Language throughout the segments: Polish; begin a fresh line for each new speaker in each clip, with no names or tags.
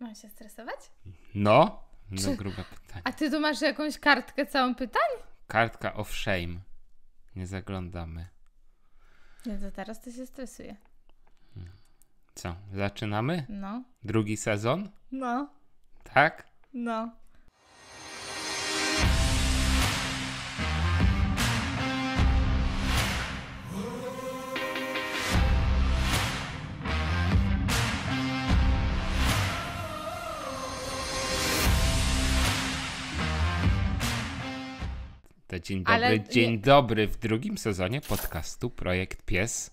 Mam się stresować?
No, no Czy... grube pytanie.
A ty tu masz jakąś kartkę całą pytań?
Kartka of shame. Nie zaglądamy.
No to teraz to się stresuje.
Co, zaczynamy? No. Drugi sezon? No. Tak? No. dzień dobry, Ale dzień dobry w drugim sezonie podcastu Projekt Pies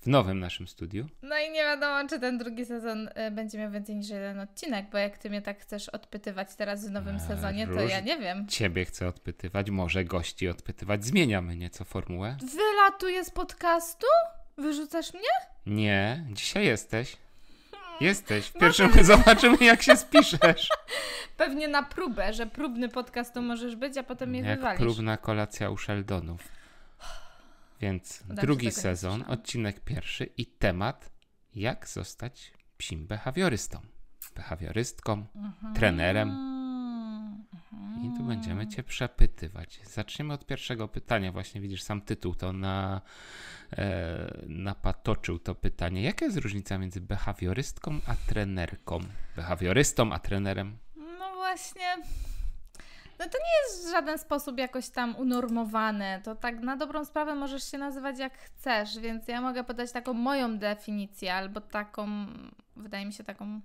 w nowym naszym studiu.
No i nie wiadomo, czy ten drugi sezon y, będzie miał więcej niż jeden odcinek, bo jak ty mnie tak chcesz odpytywać teraz w nowym sezonie, to ja nie wiem.
Ciebie chcę odpytywać, może gości odpytywać. Zmieniamy nieco formułę.
Wylatuję z podcastu? Wyrzucasz mnie?
Nie, dzisiaj jesteś. Jesteś. W pierwszym no, zobaczymy, jak się spiszesz.
Pewnie na próbę, że próbny podcast to możesz być, a potem je jak wywalisz.
Próbna kolacja u Sheldonów. Więc drugi sezon, odcinek pierwszy i temat jak zostać psim behawiorystą. Behawiorystką, mhm. trenerem, i tu będziemy Cię przepytywać. Zaczniemy od pierwszego pytania. Właśnie widzisz, sam tytuł to na, e, napatoczył to pytanie. Jaka jest różnica między behawiorystką a trenerką? Behawiorystą a trenerem?
No właśnie. No to nie jest w żaden sposób jakoś tam unormowane. To tak na dobrą sprawę możesz się nazywać jak chcesz, więc ja mogę podać taką moją definicję albo taką, wydaje mi się, taką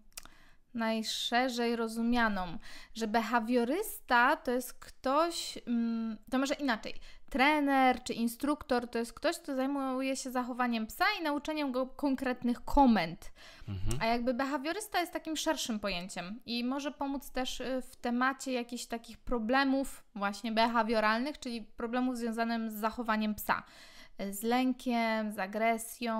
najszerzej rozumianą, że behawiorysta to jest ktoś, mm, to może inaczej, trener czy instruktor to jest ktoś, kto zajmuje się zachowaniem psa i nauczeniem go konkretnych komend. Mhm. A jakby behawiorysta jest takim szerszym pojęciem i może pomóc też y, w temacie jakichś takich problemów właśnie behawioralnych, czyli problemów związanych z zachowaniem psa z lękiem, z agresją,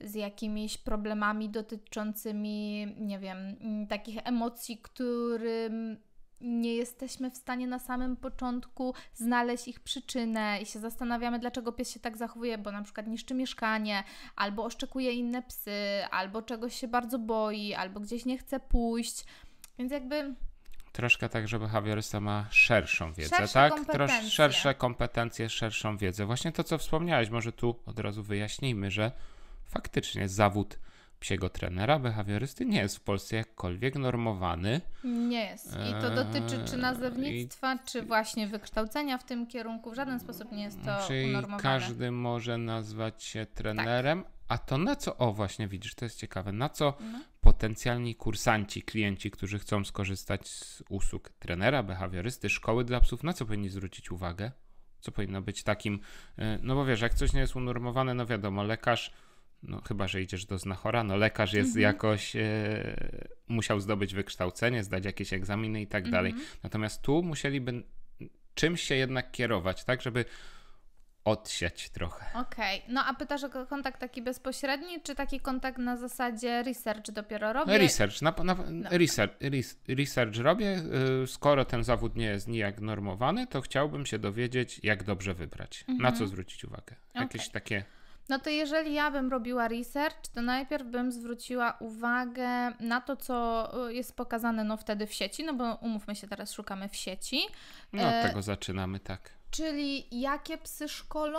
z jakimiś problemami dotyczącymi, nie wiem, mm, takich emocji, którym nie jesteśmy w stanie na samym początku znaleźć ich przyczynę i się zastanawiamy, dlaczego pies się tak zachowuje, bo na przykład niszczy mieszkanie, albo oszczekuje inne psy, albo czegoś się bardzo boi, albo gdzieś nie chce pójść. Więc jakby
troszkę tak, żeby behawiorysta ma szerszą wiedzę, szersze tak? Kompetencje. Trosz, szersze kompetencje, szerszą wiedzę. Właśnie to, co wspomniałeś, może tu od razu wyjaśnijmy, że faktycznie zawód psiego trenera, behawiorysty nie jest w Polsce jakkolwiek normowany. Nie jest. I to dotyczy czy eee, nazewnictwa,
I... czy właśnie wykształcenia w tym kierunku. W żaden sposób nie jest to Czyli unormowane. każdy
może nazwać się trenerem, tak. a to na co, o właśnie widzisz, to jest ciekawe, na co no. potencjalni kursanci, klienci, którzy chcą skorzystać z usług trenera, behawiorysty, szkoły dla psów, na co powinni zwrócić uwagę? Co powinno być takim, e, no bo wiesz, jak coś nie jest unormowane, no wiadomo, lekarz no chyba, że idziesz do znachora, no lekarz jest mhm. jakoś, e, musiał zdobyć wykształcenie, zdać jakieś egzaminy i tak mhm. dalej. Natomiast tu musieliby czymś się jednak kierować, tak, żeby odsiać trochę.
Okej, okay. no a pytasz o kontakt taki bezpośredni, czy taki kontakt na zasadzie research dopiero robię? Research, na, na, no.
research, research robię. E, skoro ten zawód nie jest nijak normowany, to chciałbym się dowiedzieć, jak dobrze wybrać, mhm. na co mhm. zwrócić uwagę. Jakieś okay. takie
no to jeżeli ja bym robiła research, to najpierw bym zwróciła uwagę na to, co y, jest pokazane no wtedy w sieci, no bo umówmy się, teraz szukamy w sieci. No od e, tego
zaczynamy, tak.
Czyli jakie psy szkolą,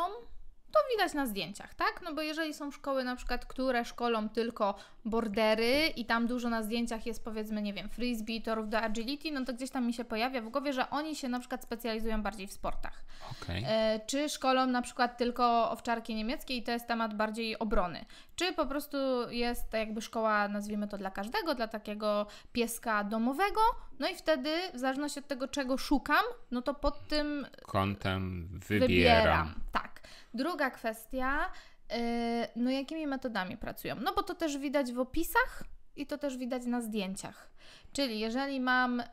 to widać na zdjęciach, tak? No bo jeżeli są szkoły na przykład, które szkolą tylko bordery i tam dużo na zdjęciach jest powiedzmy, nie wiem, frisbee, torów do agility, no to gdzieś tam mi się pojawia w głowie, że oni się na przykład specjalizują bardziej w sportach. Okay. E, czy szkolą na przykład tylko owczarki niemieckie i to jest temat bardziej obrony. Czy po prostu jest jakby szkoła, nazwijmy to dla każdego, dla takiego pieska domowego, no i wtedy w zależności od tego, czego szukam, no to pod tym
kątem wybieram. wybieram.
Tak. Druga kwestia, y, no jakimi metodami pracują? No bo to też widać w opisach i to też widać na zdjęciach. Czyli jeżeli mam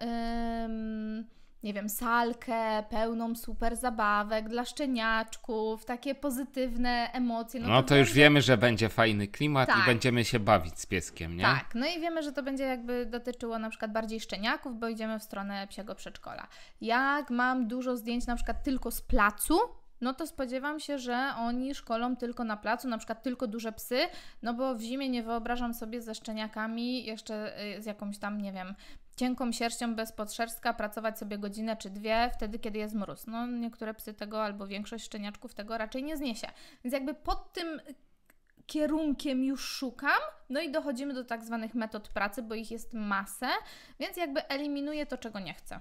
nie wiem, salkę pełną super zabawek dla szczeniaczków, takie pozytywne emocje. No, no to, to, już będzie...
wiemy, że będzie fajny klimat tak. i będziemy się bawić z pieskiem, nie? Tak,
no i wiemy, że to będzie jakby dotyczyło na przykład bardziej szczeniaków, bo idziemy w stronę psiego przedszkola. Jak mam dużo zdjęć na przykład tylko z placu, no to spodziewam się, że oni szkolą tylko na placu, na przykład tylko duże psy, no bo w zimie nie wyobrażam sobie ze szczeniakami, jeszcze y, z jakąś tam, nie wiem, cienką sierścią bez podszerstka pracować sobie godzinę czy dwie, wtedy kiedy jest mróz. No niektóre psy tego albo większość szczeniaczków tego raczej nie zniesie. Więc jakby pod tym kierunkiem już szukam, no i dochodzimy do tak zwanych metod pracy, bo ich jest masę, więc jakby eliminuję to, czego nie chcę.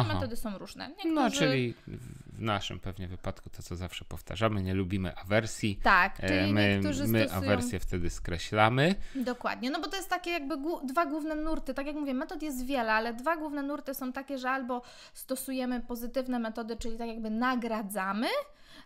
Aha. metody są różne. No, niektórzy... No, czyli
w naszym pewnie wypadku to, co zawsze powtarzamy, nie lubimy awersji. Tak, e, czyli my, niektórzy my stosują... awersję wtedy skreślamy.
Dokładnie, no bo to jest takie jakby dwa główne nurty. Tak jak mówię, metod jest wiele, ale dwa główne nurty są takie, że albo stosujemy pozytywne metody, czyli tak jakby nagradzamy,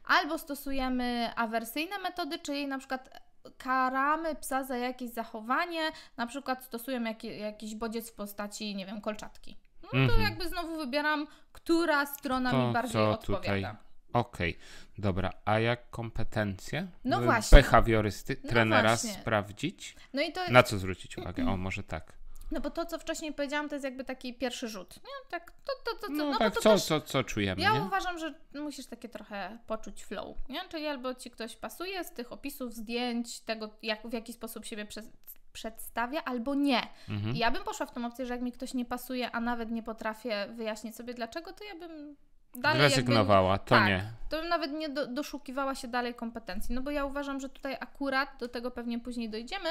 albo stosujemy awersyjne metody, czyli na przykład karamy psa za jakieś zachowanie, na przykład stosujemy jakiś bodziec w postaci, nie wiem, kolczatki. No to mhm. jakby znowu wybieram, która strona to, mi bardziej co odpowiada. Tutaj.
Okej, okay. dobra. A jak kompetencje no y, właśnie. behawiorysty no trenera no sprawdzić? No i to... Na co zwrócić uwagę? O, może tak.
No bo to, co wcześniej powiedziałam, to jest jakby taki pierwszy rzut. Nie? Tak, to, to, to, to. No, no tak, to co, też... co,
co czujemy? Ja nie?
uważam, że musisz takie trochę poczuć flow. Nie? Czyli albo ci ktoś pasuje z tych opisów, zdjęć, tego, jak, w jaki sposób siebie przez przedstawia albo nie. Mhm. I ja bym poszła w tą opcję, że jak mi ktoś nie pasuje, a nawet nie potrafię wyjaśnić sobie dlaczego, to ja bym dalej. Rezygnowała, jakby, to tak, nie. To bym nawet nie do, doszukiwała się dalej kompetencji. No bo ja uważam, że tutaj akurat do tego pewnie później dojdziemy,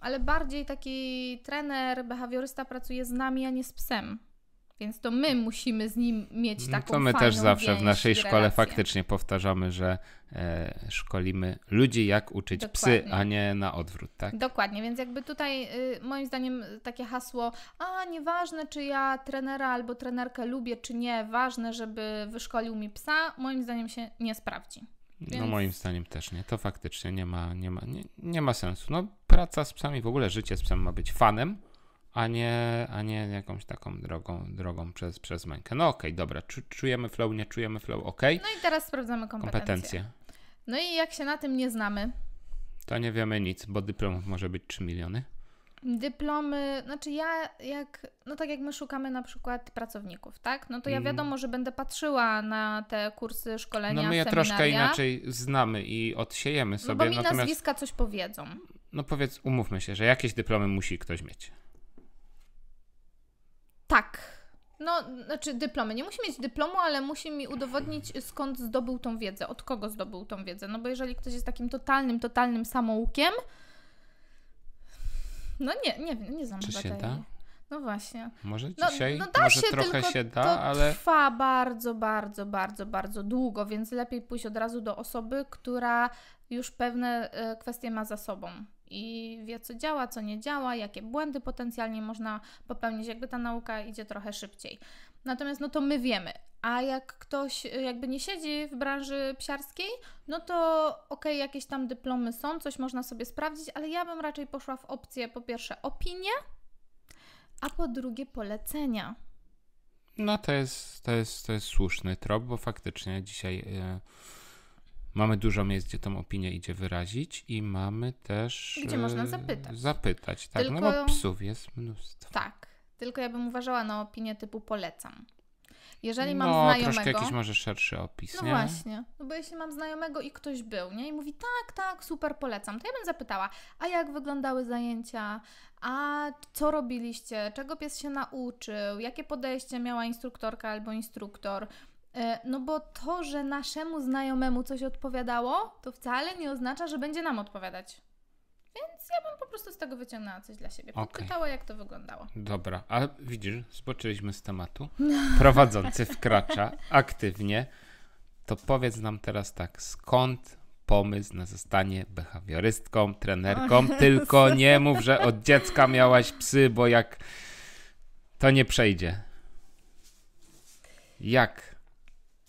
ale bardziej taki trener, behawiorysta pracuje z nami, a nie z psem. Więc to my musimy z nim mieć no taką no To my też zawsze w naszej szkole
faktycznie powtarzamy, że e, szkolimy ludzi, jak uczyć Dokładnie. psy, a nie na odwrót, tak?
Dokładnie, więc jakby tutaj y, moim zdaniem takie hasło, a nieważne, czy ja trenera albo trenerkę lubię, czy nie, ważne, żeby wyszkolił mi psa, moim zdaniem się nie sprawdzi. No więc... No
moim zdaniem też nie. To faktycznie nie ma, nie, ma, nie, nie ma sensu. No praca z psami, w ogóle życie z psem ma być fanem, a nie, a nie jakąś taką drogą, drogą przez, przez mękę. No okej, okay, dobra, Czu, czujemy flow, nie czujemy flow, ok. No i
teraz sprawdzamy kompetencje. kompetencje. No i jak się na tym nie znamy?
To nie wiemy nic, bo dyplomów może być 3 miliony.
Dyplomy, znaczy ja jak, no tak jak my szukamy na przykład pracowników, tak? No to ja mm. wiadomo, że będę patrzyła na te kursy, szkolenia, No my je seminaria. troszkę inaczej
znamy i odsiejemy sobie. No bo mi Natomiast, nazwiska
coś powiedzą.
No powiedz, umówmy się, że jakieś dyplomy musi ktoś mieć.
Tak. No, znaczy dyplomy. Nie musi mieć dyplomu, ale musi mi udowodnić, skąd zdobył tą wiedzę, od kogo zdobył tą wiedzę. No bo jeżeli ktoś jest takim totalnym, totalnym samoukiem, no nie, nie wiem, nie znam Czy się da? No właśnie. Może no, dzisiaj, no, no da może się, trochę tylko się da, to ale... trwa bardzo, bardzo, bardzo, bardzo długo, więc lepiej pójść od razu do osoby, która już pewne e, kwestie ma za sobą i wie, co działa, co nie działa, jakie błędy potencjalnie można popełnić, jakby ta nauka idzie trochę szybciej. Natomiast no to my wiemy, a jak ktoś y, jakby nie siedzi w branży psiarskiej, no to okej, okay, jakieś tam dyplomy są, coś można sobie sprawdzić, ale ja bym raczej poszła w opcję po pierwsze opinie, a po drugie polecenia.
No to jest, to jest, to jest słuszny trop, bo faktycznie dzisiaj... Yy Mamy dużo miejsc, gdzie tą opinię idzie wyrazić i mamy też. Gdzie można e, zapytać. Zapytać, tak. Tylko... No bo psów jest mnóstwo.
Tak. Tylko ja bym uważała na opinię typu polecam. Jeżeli mam no, znajomego. troszkę jakiś może szerszy opis. No nie? właśnie. No bo jeśli mam znajomego i ktoś był, nie? I mówi tak, tak, super, polecam, to ja bym zapytała, a jak wyglądały zajęcia? A co robiliście? Czego pies się nauczył? Jakie podejście miała instruktorka albo instruktor? E, no bo to, że naszemu znajomemu coś odpowiadało, to wcale nie oznacza, że będzie nam odpowiadać. Więc ja bym po prostu z tego wyciągnęła coś dla siebie. Pytała, okay. jak to wyglądało.
Dobra, a widzisz, zboczyliśmy z tematu. Prowadzący wkracza aktywnie. To powiedz nam teraz tak, skąd pomysł na zostanie behawiorystką, trenerką? Tylko nie mów, że od dziecka miałaś psy, bo jak to nie przejdzie. Jak?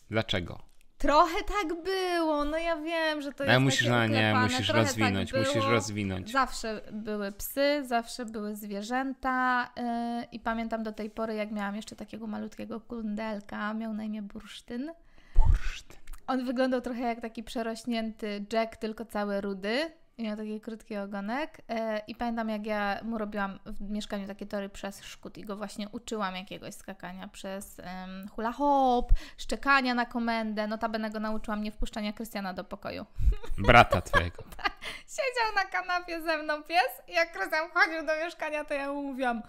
Dlaczego?
Trochę tak było, no ja wiem, że to no jest. Ale musisz, takie no nie, musisz Trochę tak rozwinąć, tak musisz rozwinąć. Zawsze były psy, zawsze były zwierzęta yy, i pamiętam do tej pory, jak miałam jeszcze takiego malutkiego kundelka, miał na imię Bursztyn. Bursztyn. On wyglądał trochę jak taki przerośnięty Jack, tylko cały rudy. Miał taki krótki ogonek e, i pamiętam jak ja mu robiłam w mieszkaniu takie tory przez szkód i go właśnie uczyłam jakiegoś skakania przez um, hula hop, szczekania na komendę, notabene go nauczyłam nie wpuszczania Krystiana do pokoju.
Brata twojego. Tak.
Siedział na kanapie ze mną pies i jak Krystian wchodził do mieszkania to ja mu mówiłam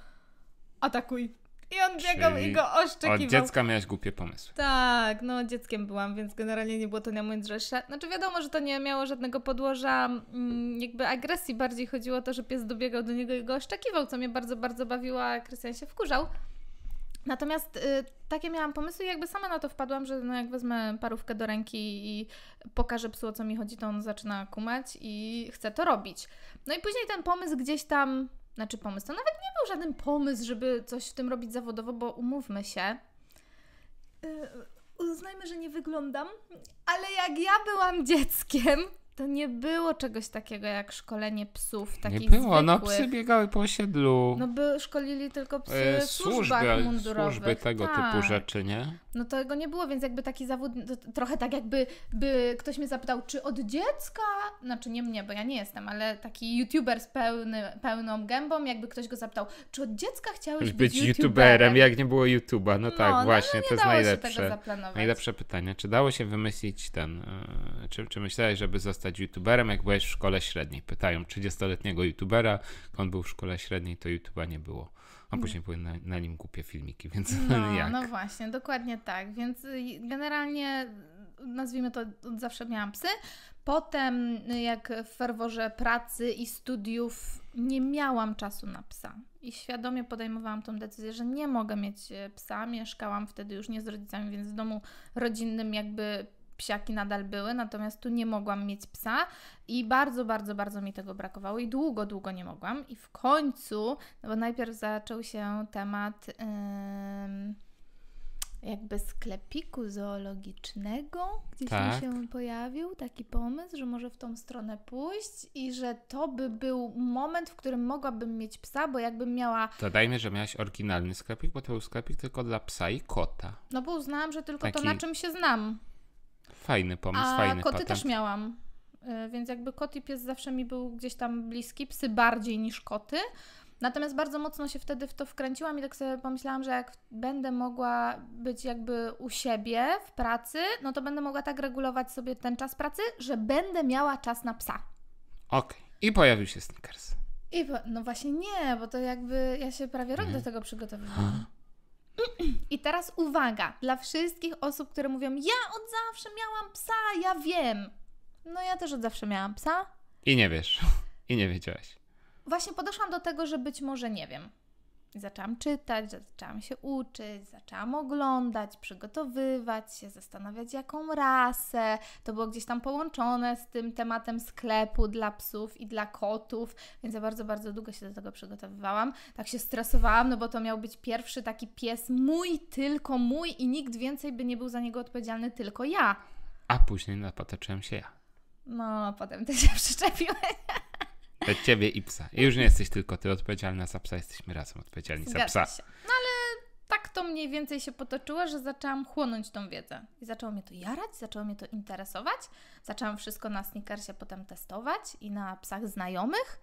atakuj, i on biegał i go oszczekiwał. Od dziecka
miałaś głupie pomysły.
Tak, no dzieckiem byłam, więc generalnie nie było to na mój drzesze. Znaczy wiadomo, że to nie miało żadnego podłoża mm, jakby agresji. Bardziej chodziło o to, że pies dobiegał do niego i go oszczekiwał, co mnie bardzo, bardzo bawiło, a Krystian się wkurzał. Natomiast y, takie miałam pomysły i jakby sama na to wpadłam, że no jak wezmę parówkę do ręki i pokażę psu o co mi chodzi, to on zaczyna kumać i chce to robić. No i później ten pomysł gdzieś tam znaczy pomysł. To nawet nie był żaden pomysł, żeby coś w tym robić zawodowo, bo umówmy się. Yy, uznajmy, że nie wyglądam, ale jak ja byłam dzieckiem, to nie było czegoś takiego jak szkolenie psów takich Nie było, no, zwykłych. no psy
biegały po osiedlu. No
by szkolili tylko psy e, w służbach mundurowych. Służby tego typu tak. rzeczy, nie? No tego nie było, więc jakby taki zawód, trochę tak jakby by ktoś mnie zapytał, czy od dziecka, znaczy nie mnie, bo ja nie jestem, ale taki youtuber z pełny, pełną gębą, jakby ktoś go zapytał, czy od dziecka chciałeś być, YouTuberem? youtuberem?
Jak nie było YouTuba, no tak, no, no, no właśnie, no, to jest najlepsze. najlepsze pytanie, czy dało się wymyślić ten, yy, czy, czy myślałeś, żeby zostać youtuberem, jak byłeś w szkole średniej? Pytają 30-letniego youtubera, on był w szkole średniej, to youtuba nie było a później powiem, na, na nim kupię filmiki, więc no, jak? No
właśnie, dokładnie tak. Więc y, generalnie nazwijmy to, od zawsze miałam psy. Potem, y, jak w ferworze pracy i studiów, nie miałam czasu na psa. I świadomie podejmowałam tą decyzję, że nie mogę mieć y, psa. Mieszkałam wtedy już nie z rodzicami, więc w domu rodzinnym jakby psiaki nadal były, natomiast tu nie mogłam mieć psa i bardzo, bardzo, bardzo mi tego brakowało i długo, długo nie mogłam. I w końcu, no bo najpierw zaczął się temat yy, jakby sklepiku zoologicznego, gdzieś tak. mi się pojawił taki pomysł, że może w tą stronę pójść i że to by był moment, w którym mogłabym mieć psa, bo jakbym miała...
Dodajmy, że miałaś oryginalny sklepik, bo to był sklepik tylko dla psa i kota.
No bo uznałam, że tylko taki... to na czym się znam.
Fajny pomysł, A fajny koty patent. też
miałam. Y, więc jakby kot i pies zawsze mi był gdzieś tam bliski, psy bardziej niż koty. Natomiast bardzo mocno się wtedy w to wkręciłam i tak sobie pomyślałam, że jak będę mogła być jakby u siebie w pracy, no to będę mogła tak regulować sobie ten czas pracy, że będę miała czas na psa.
Okej. Okay. I pojawił się Snickers.
I po... no właśnie nie, bo to jakby ja się prawie rok do mhm. tego przygotowywałam. I teraz uwaga dla wszystkich osób, które mówią: Ja od zawsze miałam psa, ja wiem. No ja też od zawsze miałam psa.
I nie wiesz. I nie wiedziałaś.
Właśnie podeszłam do tego, że być może nie wiem. Zaczęłam czytać, zaczęłam się uczyć, zaczęłam oglądać, przygotowywać się, zastanawiać jaką rasę. To było gdzieś tam połączone z tym tematem sklepu dla psów i dla kotów, więc ja bardzo, bardzo długo się do tego przygotowywałam. Tak się stresowałam, no bo to miał być pierwszy taki pies mój, tylko mój i nikt więcej by nie był za niego odpowiedzialny, tylko ja.
A później napataczyłem się ja.
No, potem ty się przyczepiłeś.
E, ciebie i psa. I już nie jesteś tylko ty odpowiedzialna za psa, jesteśmy razem odpowiedzialni Zgadza za psa. Się.
No ale tak to mniej więcej się potoczyło, że zaczęłam chłonąć tą wiedzę. I zaczęło mnie to jarać, zaczęło mnie to interesować. Zaczęłam wszystko na sneakersie potem testować i na psach znajomych.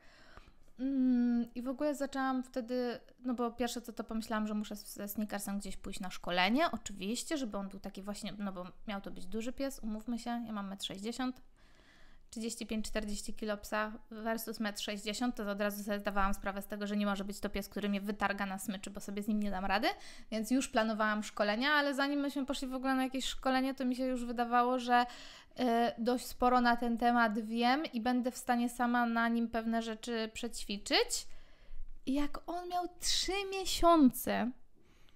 Mm, I w ogóle zaczęłam wtedy, no bo pierwsze co to pomyślałam, że muszę ze sneakersem gdzieś pójść na szkolenie, oczywiście, żeby on był taki właśnie, no bo miał to być duży pies, umówmy się, ja mam 1,60 m, 35-40 kg psa versus 1,60 m, to od razu sobie zdawałam sprawę z tego, że nie może być to pies, który mnie wytarga na smyczy, bo sobie z nim nie dam rady, więc już planowałam szkolenia, ale zanim myśmy poszli w ogóle na jakieś szkolenie, to mi się już wydawało, że y, dość sporo na ten temat wiem i będę w stanie sama na nim pewne rzeczy przećwiczyć. I jak on miał 3 miesiące,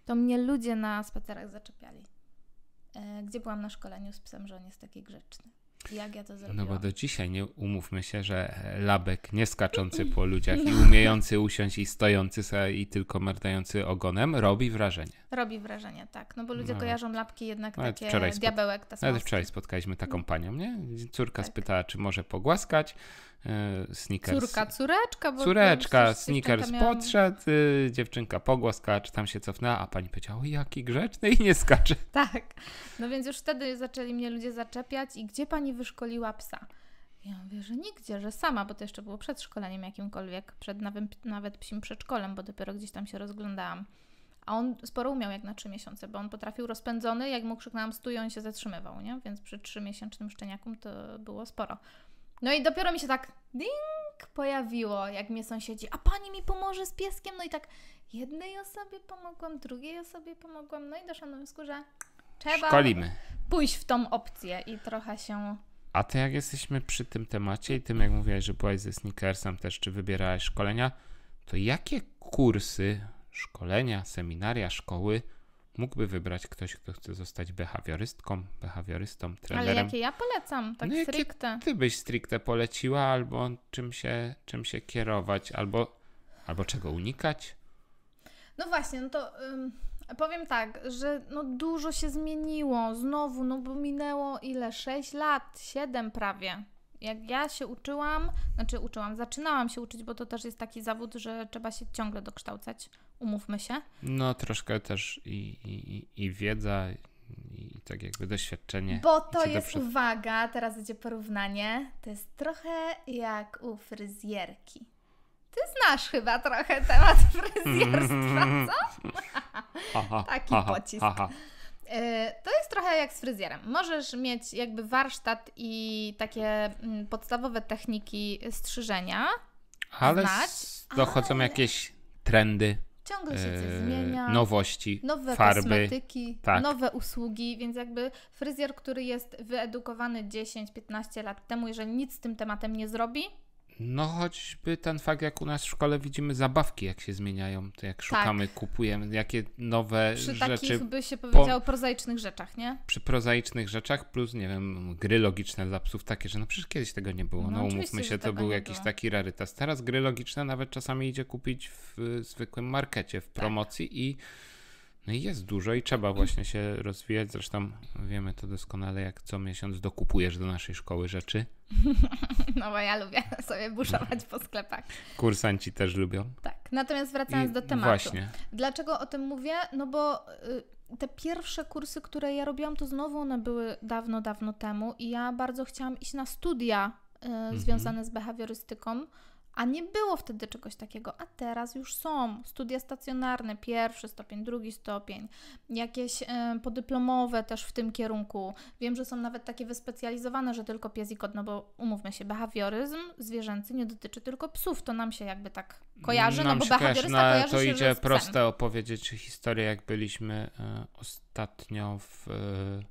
to mnie ludzie na spacerach zaczepiali. E, gdzie byłam na szkoleniu z psem, że on jest taki grzeczny jak ja to no zrobiłam? No bo do
dzisiaj nie umówmy się, że labek nieskaczący po ludziach i no. umiejący usiąść i stojący i tylko merdający ogonem robi wrażenie.
Robi wrażenie, tak. No bo ludzie no. kojarzą lapki jednak Nawet takie wczoraj diabełek. Nawet
wczoraj spotkaliśmy taką no. panią, nie? Córka tak. spytała, czy może pogłaskać. E, sneakers. Córka, córeczka. Bo córeczka, sneakers podszedł, y, dziewczynka pogłaska, czy tam się cofnęła, a pani powiedziała, jaki grzeczny i nie skacze. Tak,
no więc już wtedy zaczęli mnie ludzie zaczepiać i gdzie pani wyszkoliła psa? Ja mówię, że nigdzie, że sama, bo to jeszcze było przed szkoleniem jakimkolwiek, przed nawet, nawet psim przedszkolem, bo dopiero gdzieś tam się rozglądałam. A on sporo umiał jak na trzy miesiące, bo on potrafił rozpędzony, jak mu krzyknęłam stój, on się zatrzymywał, nie? Więc przy trzymiesięcznym szczeniaku to było sporo. No i dopiero mi się tak ding pojawiło, jak mnie sąsiedzi, a pani mi pomoże z pieskiem. No i tak jednej osobie pomogłam, drugiej osobie pomogłam. No i doszłam do wniosku, że trzeba Szkolimy. pójść w tą opcję i trochę się...
A ty jak jesteśmy przy tym temacie i tym jak mówiłaś, że byłaś ze sneakersem też, czy wybierałaś szkolenia, to jakie kursy, szkolenia, seminaria, szkoły mógłby wybrać ktoś, kto chce zostać behawiorystką, behawiorystą, trenerem. Ale jakie ja polecam, tak no, stricte. Ty byś stricte poleciła, albo czym się, czym się kierować, albo, albo czego unikać?
No właśnie, no to powiem tak, że no dużo się zmieniło znowu, no bo minęło ile? 6 lat, 7 prawie. Jak ja się uczyłam, znaczy uczyłam, zaczynałam się uczyć, bo to też jest taki zawód, że trzeba się ciągle dokształcać Umówmy się.
No, troszkę też i, i, i wiedza, i tak jakby doświadczenie. Bo to jest, dobrze...
uwaga, teraz idzie porównanie, to jest trochę jak u fryzjerki. Ty znasz chyba trochę temat fryzjerstwa, co?
Taki pocisk. Y,
to jest trochę jak z fryzjerem. Możesz mieć jakby warsztat i takie mm, podstawowe techniki strzyżenia. Ale znać, dochodzą ale... jakieś
trendy Ciągle się coś yy, zmienia. Nowości, nowe farby, tak. nowe
usługi, więc jakby fryzjer, który jest wyedukowany 10-15 lat temu, jeżeli nic z tym tematem nie zrobi,
no choćby ten fakt, jak u nas w szkole widzimy zabawki, jak się zmieniają, to jak tak. szukamy, tak. kupujemy, jakie nowe przy rzeczy. Przy takich, by się powiedziało,
po... prozaicznych rzeczach, nie?
Przy prozaicznych rzeczach plus, nie wiem, gry logiczne dla psów takie, że no przecież kiedyś tego nie było. No, no umówmy się, to był jakiś było. taki rarytas. Teraz gry logiczne nawet czasami idzie kupić w zwykłym markecie, w tak. promocji tak. i no i jest dużo i trzeba właśnie się rozwijać. Zresztą wiemy to doskonale, jak co miesiąc dokupujesz do naszej szkoły rzeczy.
No bo ja lubię sobie buszować po sklepach.
Kursanci też lubią. Tak.
Natomiast wracając I do tematu. Właśnie. Dlaczego o tym mówię? No bo y, te pierwsze kursy, które ja robiłam, to znowu one były dawno, dawno temu i ja bardzo chciałam iść na studia y, mhm. związane z behawiorystyką a nie było wtedy czegoś takiego, a teraz już są. Studia stacjonarne, pierwszy stopień, drugi stopień, jakieś y, podyplomowe też w tym kierunku. Wiem, że są nawet takie wyspecjalizowane, że tylko pies i kot, no bo umówmy się, behawioryzm zwierzęcy nie dotyczy tylko psów, to nam się jakby tak kojarzy, no nam no bo behawiorysta na, kojarzy to się, idzie proste
opowiedzieć historię, jak byliśmy y, ostatnio w, y,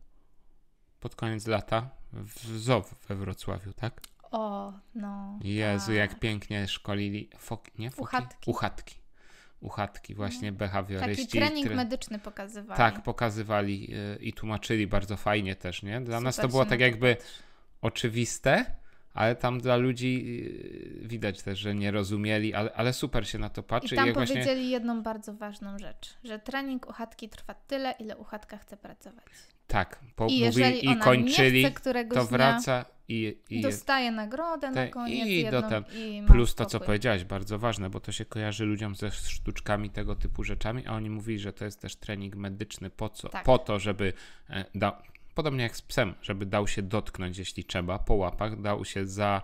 pod koniec lata w ZOW we Wrocławiu, tak?
O, no.
Jezu, tak. jak pięknie szkolili. Fok, nie? Foki? Uchatki. Uchatki. Uchatki, właśnie no. Mm. behawioryści. Taki trening medyczny pokazywali. Tak, pokazywali y, i tłumaczyli bardzo fajnie też, nie? Dla Super, nas to było tak jakby oczywiste, ale tam dla ludzi y, widać też, że nie rozumieli, ale, ale super się na to patrzy. I tam i powiedzieli właśnie...
jedną bardzo ważną rzecz, że trening u chatki trwa tyle, ile u chatka chce pracować.
Tak, po, I jeżeli kończyli, to wraca i, i dostaje nagrodę te, na koniec i, jedną, do tam. I Plus to, co powiedziałaś, bardzo ważne, bo to się kojarzy ludziom ze sztuczkami, tego typu rzeczami, a oni mówili, że to jest też trening medyczny po co? Tak. Po to, żeby e, da, podobnie jak z psem, żeby dał się dotknąć, jeśli trzeba, po łapach, dał się za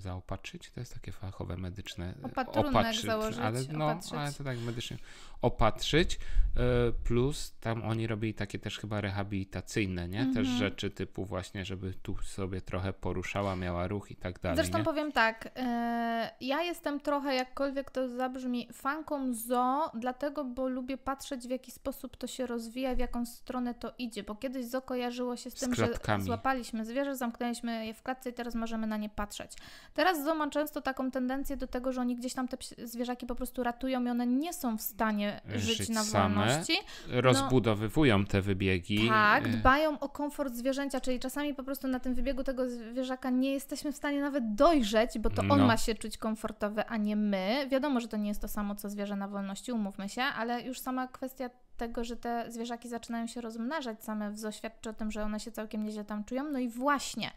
zaopatrzyć, to jest takie fachowe medyczne. E, Opatrunek opatrzyć, założyć, ale, no, opatrzyć. ale to tak medycznie. Opatrzyć, e, plus tam oni robili takie też chyba rehabilitacyjne, nie? Mhm. Też rzeczy typu właśnie, żeby tu sobie trochę poruszała, miała ruch i tak dalej. Zresztą nie? powiem
tak, e, ja jestem trochę, jakkolwiek to zabrzmi, fanką zo, dlatego, bo lubię patrzeć w jaki sposób to się rozwija, w jaką stronę to idzie, bo kiedyś zo kojarzyło się z, tym, że złapaliśmy zwierzę, zamknęliśmy je w klatce i teraz możemy na nie patrzeć. Teraz zoo ma często taką tendencję do tego, że oni gdzieś tam te zwierzaki po prostu ratują i one nie są w stanie żyć, żyć na wolności. Same. No, rozbudowywują
no, te wybiegi. Tak, y. dbają
o komfort zwierzęcia, czyli czasami po prostu na tym wybiegu tego zwierzaka nie jesteśmy w stanie nawet dojrzeć, bo to on no. ma się czuć komfortowy, a nie my. Wiadomo, że to nie jest to samo co zwierzę na wolności, umówmy się, ale już sama kwestia tego, że te zwierzaki zaczynają się rozmnażać same, w świadczy o tym, że one się całkiem nieźle tam czują. No i właśnie,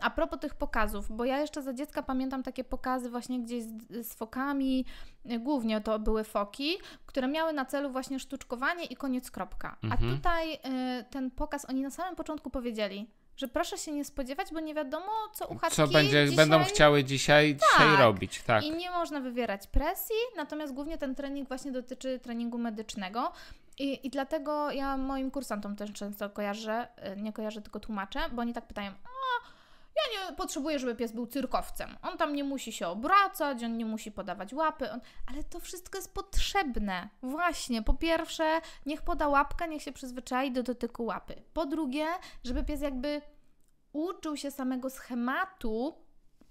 a propos tych pokazów, bo ja jeszcze za dziecka pamiętam takie pokazy właśnie gdzieś z, z fokami, głównie to były foki, które miały na celu właśnie sztuczkowanie i koniec kropka. Mhm. A tutaj y, ten pokaz, oni na samym początku powiedzieli, że proszę się nie spodziewać, bo nie wiadomo, co uchaczki Co będzie, dzisiaj... będą chciały
dzisiaj, tak. dzisiaj robić. Tak. I nie
można wywierać presji, natomiast głównie ten trening właśnie dotyczy treningu medycznego. I, I dlatego ja moim kursantom też często kojarzę, y, nie kojarzę, tylko tłumaczę, bo oni tak pytają, a ja nie potrzebuję, żeby pies był cyrkowcem. On tam nie musi się obracać, on nie musi podawać łapy, on... ale to wszystko jest potrzebne. Właśnie, po pierwsze, niech poda łapkę, niech się przyzwyczai do dotyku łapy. Po drugie, żeby pies jakby uczył się samego schematu,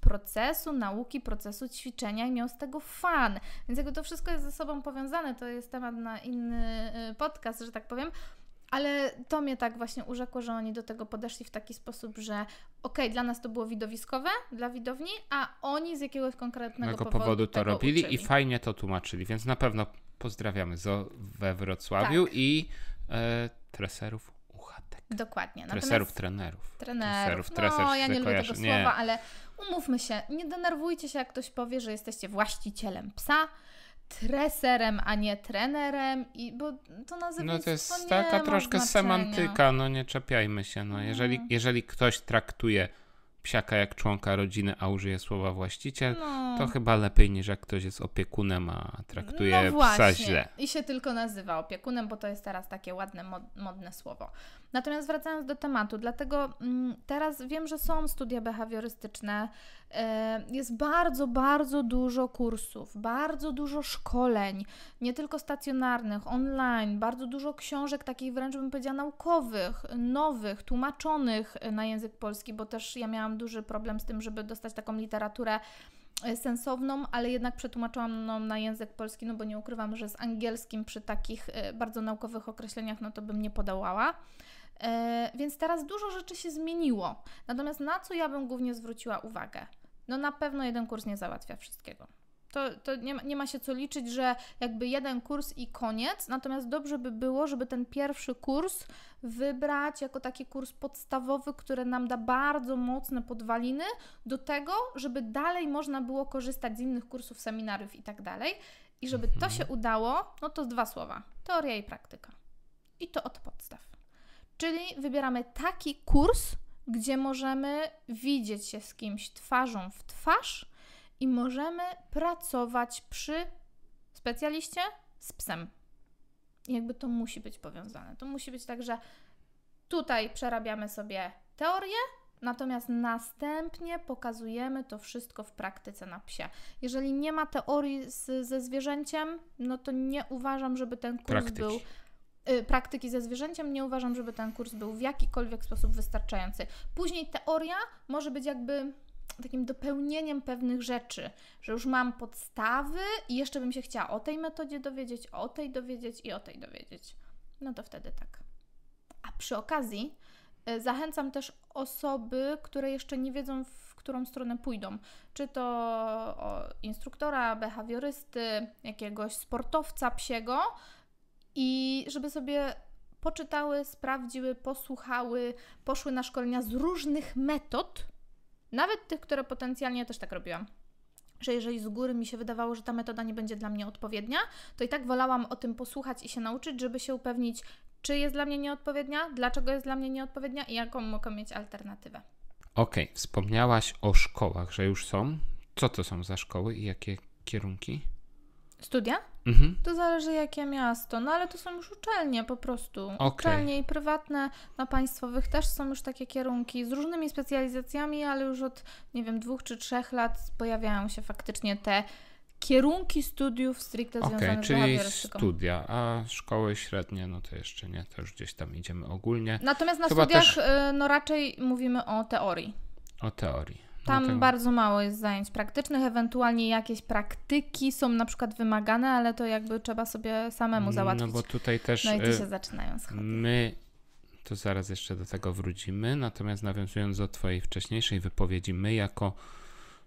procesu nauki, procesu ćwiczenia i miał z tego fan. Więc jakby to wszystko jest ze sobą powiązane, to jest temat na inny y, podcast, że tak powiem. Ale to mnie tak właśnie urzekło, że oni do tego podeszli w taki sposób, że okej, okay, dla nas to było widowiskowe, dla widowni, a oni z jakiegoś konkretnego powodu, powodu to robili uczyli. i
fajnie to tłumaczyli, więc na pewno pozdrawiamy Zo we Wrocławiu tak. i e, treserów
uchatek. Dokładnie. Treserów, trenerów. Trenerów, no treserów, ja nie lubię tego słowa, nie. ale Umówmy się, nie denerwujcie się, jak ktoś powie, że jesteście właścicielem psa, treserem, a nie trenerem, i, bo to nazywamy. No to jest taka troszkę semantyka,
no nie czepiajmy się. No. no. Jeżeli, jeżeli ktoś traktuje psiaka jak członka rodziny, a użyje słowa właściciel, no. to chyba lepiej niż jak ktoś jest opiekunem, a traktuje no psa źle.
I się tylko nazywa opiekunem, bo to jest teraz takie ładne, modne słowo. Natomiast wracając do tematu, dlatego mm, teraz wiem, że są studia behawiorystyczne, e, jest bardzo, bardzo dużo kursów, bardzo dużo szkoleń, nie tylko stacjonarnych, online, bardzo dużo książek takich wręcz bym powiedziała naukowych, nowych, tłumaczonych na język polski, bo też ja miałam duży problem z tym, żeby dostać taką literaturę e, sensowną, ale jednak przetłumaczałam na język polski, no bo nie ukrywam, że z angielskim przy takich e, bardzo naukowych określeniach, no to bym nie podałała. E, więc teraz dużo rzeczy się zmieniło. Natomiast na co ja bym głównie zwróciła uwagę? No na pewno jeden kurs nie załatwia wszystkiego. To, to nie, ma, nie ma się co liczyć, że jakby jeden kurs i koniec, natomiast dobrze by było, żeby ten pierwszy kurs wybrać jako taki kurs podstawowy, który nam da bardzo mocne podwaliny do tego, żeby dalej można było korzystać z innych kursów, seminariów i tak dalej. I żeby to mhm. się udało, no to dwa słowa: teoria i praktyka. I to od podstaw. Czyli wybieramy taki kurs, gdzie możemy widzieć się z kimś twarzą w twarz i możemy pracować przy specjaliście z psem. Jakby to musi być powiązane. To musi być tak, że tutaj przerabiamy sobie teorię, natomiast następnie pokazujemy to wszystko w praktyce na psie. Jeżeli nie ma teorii z, ze zwierzęciem, no to nie uważam, żeby ten kurs Praktyki. był Y, praktyki ze zwierzęciem, nie uważam, żeby ten kurs był w jakikolwiek sposób wystarczający. Później teoria może być jakby takim dopełnieniem pewnych rzeczy, że już mam podstawy i jeszcze bym się chciała o tej metodzie dowiedzieć, o tej dowiedzieć i o tej dowiedzieć. No to wtedy tak. A przy okazji y, zachęcam też osoby, które jeszcze nie wiedzą, w którą stronę pójdą. Czy to instruktora, behawiorysty, jakiegoś sportowca psiego, i żeby sobie poczytały, sprawdziły, posłuchały, poszły na szkolenia z różnych metod, nawet tych, które potencjalnie też tak robiłam. Że jeżeli z góry mi się wydawało, że ta metoda nie będzie dla mnie odpowiednia, to i tak wolałam o tym posłuchać i się nauczyć, żeby się upewnić, czy jest dla mnie nieodpowiednia, dlaczego jest dla mnie nieodpowiednia i jaką mogę mieć alternatywę.
Okej, okay. wspomniałaś o szkołach, że już są. Co to są za szkoły i jakie kierunki? Studia? Mhm.
To zależy jakie miasto, no ale to są już uczelnie po prostu. Okay. Uczelnie i prywatne na państwowych też są już takie kierunki z różnymi specjalizacjami, ale już od nie wiem dwóch czy trzech lat pojawiają się faktycznie te kierunki studiów stricte okay, związane czyli z czyli studia,
a szkoły średnie, no to jeszcze nie, to już gdzieś tam idziemy ogólnie. Natomiast na Chyba studiach też...
Y, no raczej mówimy o teorii.
O teorii. Tam bardzo
mało jest zajęć praktycznych, ewentualnie jakieś praktyki są na przykład wymagane, ale to jakby trzeba sobie samemu no załatwić. No bo tutaj też. No i tu y, się zaczynają
schody. My, to zaraz jeszcze do tego wrócimy, natomiast nawiązując do Twojej wcześniejszej wypowiedzi, my jako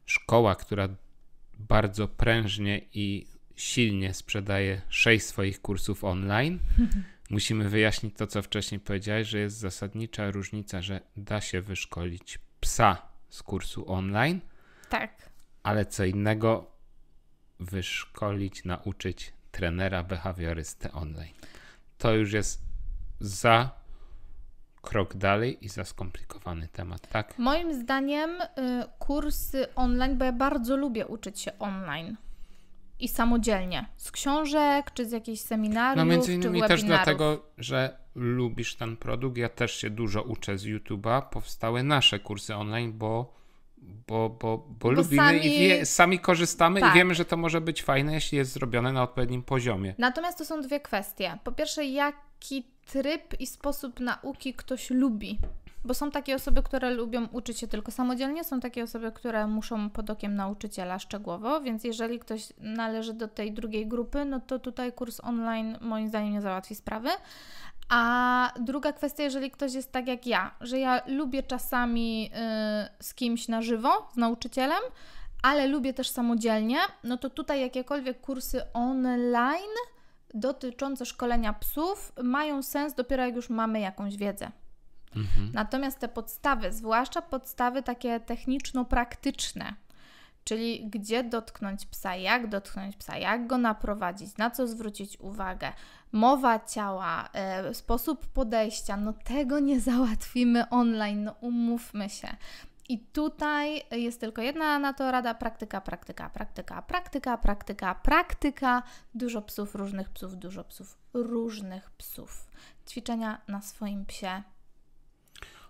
szkoła, która bardzo prężnie i silnie sprzedaje sześć swoich kursów online, musimy wyjaśnić to, co wcześniej powiedziałeś, że jest zasadnicza różnica, że da się wyszkolić psa z kursu online. Tak. Ale co innego, wyszkolić, nauczyć trenera behawiorystę online. To już jest za krok dalej i za skomplikowany temat, tak?
Moim zdaniem y, kursy online, bo ja bardzo lubię uczyć się online i samodzielnie. Z książek, czy z jakichś seminariów, czy No między innymi też dlatego,
że lubisz ten produkt. Ja też się dużo uczę z YouTube'a. Powstały nasze kursy online, bo, bo, bo, bo, bo lubimy sami... i wie, sami korzystamy tak. i wiemy, że to może być fajne, jeśli jest zrobione na odpowiednim poziomie.
Natomiast to są dwie kwestie. Po pierwsze, jaki tryb i sposób nauki ktoś lubi. Bo są takie osoby, które lubią uczyć się tylko samodzielnie, są takie osoby, które muszą pod okiem nauczyciela szczegółowo, więc jeżeli ktoś należy do tej drugiej grupy, no to tutaj kurs online moim zdaniem nie załatwi sprawy. A druga kwestia, jeżeli ktoś jest tak jak ja, że ja lubię czasami y, z kimś na żywo, z nauczycielem, ale lubię też samodzielnie, no to tutaj jakiekolwiek kursy online dotyczące szkolenia psów mają sens dopiero jak już mamy jakąś wiedzę. Mhm. Natomiast te podstawy, zwłaszcza podstawy takie techniczno-praktyczne, czyli gdzie dotknąć psa, jak dotknąć psa, jak go naprowadzić, na co zwrócić uwagę, mowa ciała, y, sposób podejścia, no tego nie załatwimy online, no umówmy się. I tutaj jest tylko jedna na to rada: praktyka, praktyka, praktyka, praktyka, praktyka, praktyka. Dużo psów, różnych psów, dużo psów, różnych psów. Ćwiczenia na swoim psie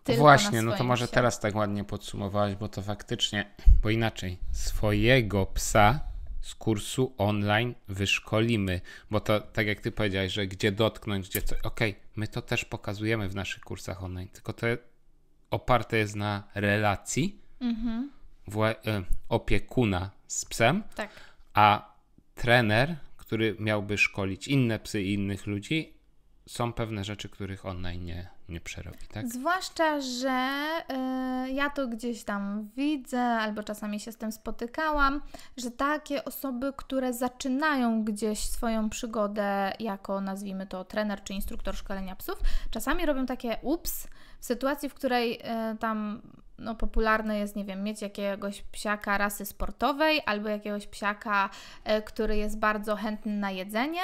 tylko Właśnie, no to może psie. teraz tak ładnie podsumowałeś, bo to faktycznie, bo inaczej, swojego psa z kursu online wyszkolimy, bo to tak jak ty powiedziałeś, że gdzie dotknąć, gdzie coś. Okej, okay, my to też pokazujemy w naszych kursach online, tylko to oparte jest na relacji mhm. E, opiekuna z psem, tak. a trener, który miałby szkolić inne psy i innych ludzi, są pewne rzeczy, których online nie nie przerobi, tak?
Zwłaszcza, że y, ja to gdzieś tam widzę, albo czasami się z tym spotykałam, że takie osoby, które zaczynają gdzieś swoją przygodę jako, nazwijmy to, trener czy instruktor szkolenia psów, czasami robią takie ups w sytuacji, w której y, tam no, popularne jest, nie wiem, mieć jakiegoś psiaka rasy sportowej albo jakiegoś psiaka, y, który jest bardzo chętny na jedzenie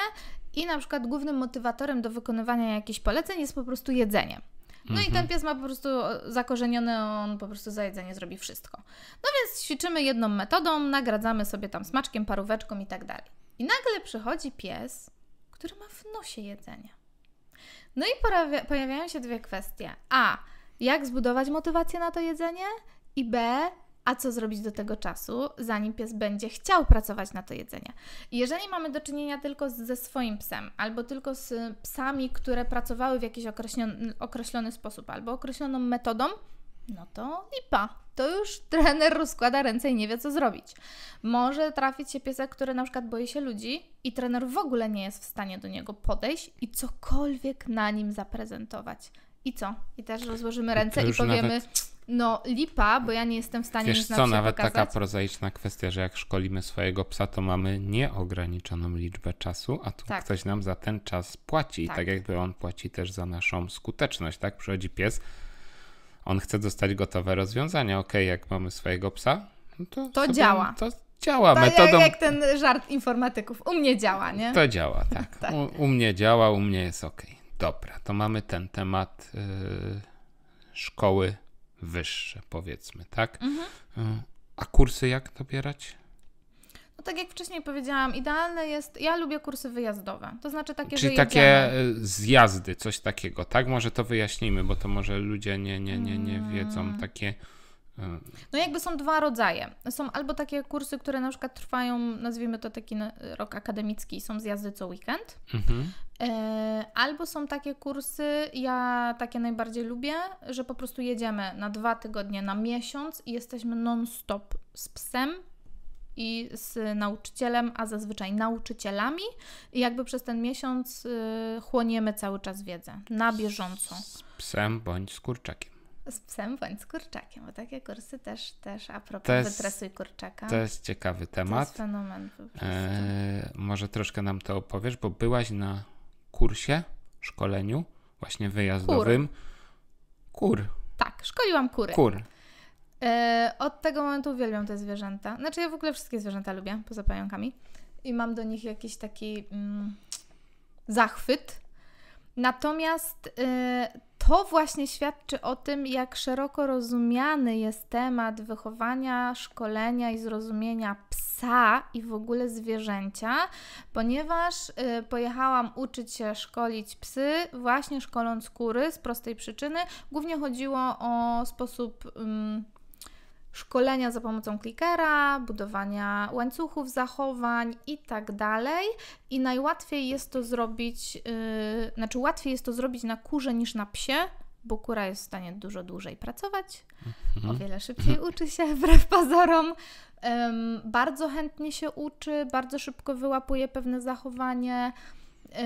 i na przykład głównym motywatorem do wykonywania jakichś poleceń jest po prostu jedzenie. No mhm. i ten mhm. pies ma po prostu zakorzenione, on po prostu za jedzenie zrobi wszystko. No więc ćwiczymy jedną metodą, nagradzamy sobie tam smaczkiem, paróweczką i tak dalej. I nagle przychodzi pies, który ma w nosie jedzenie. No i pojawiają się dwie kwestie. A. Jak zbudować motywację na to jedzenie? I B a co zrobić do tego czasu, zanim pies będzie chciał pracować na to jedzenie. Jeżeli mamy do czynienia tylko ze swoim psem, albo tylko z psami, które pracowały w jakiś określony, określony sposób, albo określoną metodą, no to lipa. To już trener rozkłada ręce i nie wie, co zrobić. Może trafić się piesek, który na przykład boi się ludzi i trener w ogóle nie jest w stanie do niego podejść i cokolwiek na nim zaprezentować. I co? I też rozłożymy ręce i powiemy... Nawet no, lipa, bo ja nie jestem w stanie Wiesz co, nawet pokazać. taka
prozaiczna kwestia, że jak szkolimy swojego psa, to mamy nieograniczoną liczbę czasu, a tu tak. ktoś nam za ten czas płaci. Tak. I tak jakby on płaci też za naszą skuteczność, tak? Przychodzi pies, on chce dostać gotowe rozwiązania. Okej, okay, jak mamy swojego psa,
no to, to sobie, działa. To
działa to tak metodą. Jak, jak
ten żart informatyków. U mnie działa, nie? To
działa, tak. tak. U, u, mnie działa, u mnie jest ok. Dobra, to mamy ten temat yy, szkoły wyższe, powiedzmy, tak? Mhm. A kursy jak dobierać?
No tak jak wcześniej powiedziałam, idealne jest, ja lubię kursy wyjazdowe, to znaczy takie, Czyli takie
zjazdy, coś takiego, tak? Może to wyjaśnijmy, bo to może ludzie nie, nie, nie, nie wiedzą, mm. takie Hmm.
No jakby są dwa rodzaje. Są albo takie kursy, które na przykład trwają, nazwijmy to taki no, rok akademicki, są zjazdy co weekend. Mhm. E, albo są takie kursy, ja takie najbardziej lubię, że po prostu jedziemy na dwa tygodnie, na miesiąc i jesteśmy non-stop z psem i z nauczycielem, a zazwyczaj nauczycielami. I jakby przez ten miesiąc y, chłoniemy cały czas wiedzę na bieżąco. Z
psem bądź z kurczakiem.
Z psem bądź z kurczakiem, bo takie kursy też, też a propos to jest, wytresuj kurczaka. To jest
ciekawy temat. To jest fenomen po prostu. Eee, może troszkę nam to opowiesz, bo byłaś na kursie, szkoleniu, właśnie wyjazdowym.
Kur. kur. Tak, szkoliłam kury. Kur. Eee, od tego momentu uwielbiam te zwierzęta. Znaczy ja w ogóle wszystkie zwierzęta lubię, poza pająkami. I mam do nich jakiś taki mm, zachwyt. Natomiast... E, to właśnie świadczy o tym, jak szeroko rozumiany jest temat wychowania, szkolenia i zrozumienia psa i w ogóle zwierzęcia, ponieważ y, pojechałam uczyć się szkolić psy, właśnie szkoląc kury z prostej przyczyny. Głównie chodziło o sposób szkolenia za pomocą klikera, budowania łańcuchów zachowań i tak dalej. I najłatwiej jest to zrobić, yy, znaczy łatwiej jest to zrobić na kurze niż na psie, bo kura jest w stanie dużo dłużej pracować, mhm. o wiele szybciej mhm. uczy się wbrew pazorom. um, bardzo chętnie się uczy, bardzo szybko wyłapuje pewne zachowanie. Yy,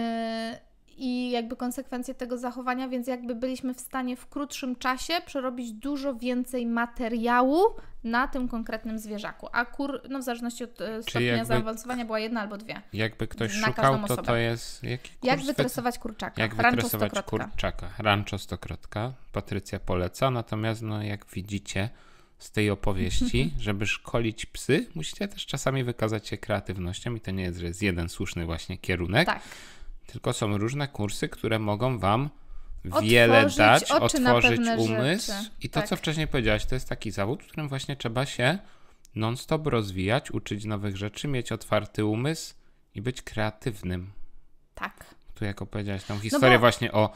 i jakby konsekwencje tego zachowania, więc jakby byliśmy w stanie w krótszym czasie przerobić dużo więcej materiału na tym konkretnym zwierzaku. A kur, no w zależności od e, stopnia jakby, zaawansowania była jedna albo dwie. Jakby ktoś na szukał, to to jest jaki kurs? Jak wytresować kurczaka? Jak wykresować wytresować stokrotka. kurczaka?
Rancho Stokrotka. Patrycja poleca, natomiast no jak widzicie z tej opowieści, żeby szkolić psy, musicie też czasami wykazać się kreatywnością i to nie jest, że jest jeden słuszny właśnie kierunek. Tak tylko są różne kursy, które mogą Wam wiele otworzyć dać, otworzyć umysł. Rzeczy. I to, tak. co wcześniej powiedziałaś, to jest taki zawód, w którym właśnie trzeba się non-stop rozwijać, uczyć nowych rzeczy, mieć otwarty umysł i być kreatywnym. Tak. Tu, jak opowiedziałaś tą no historię no bo... właśnie o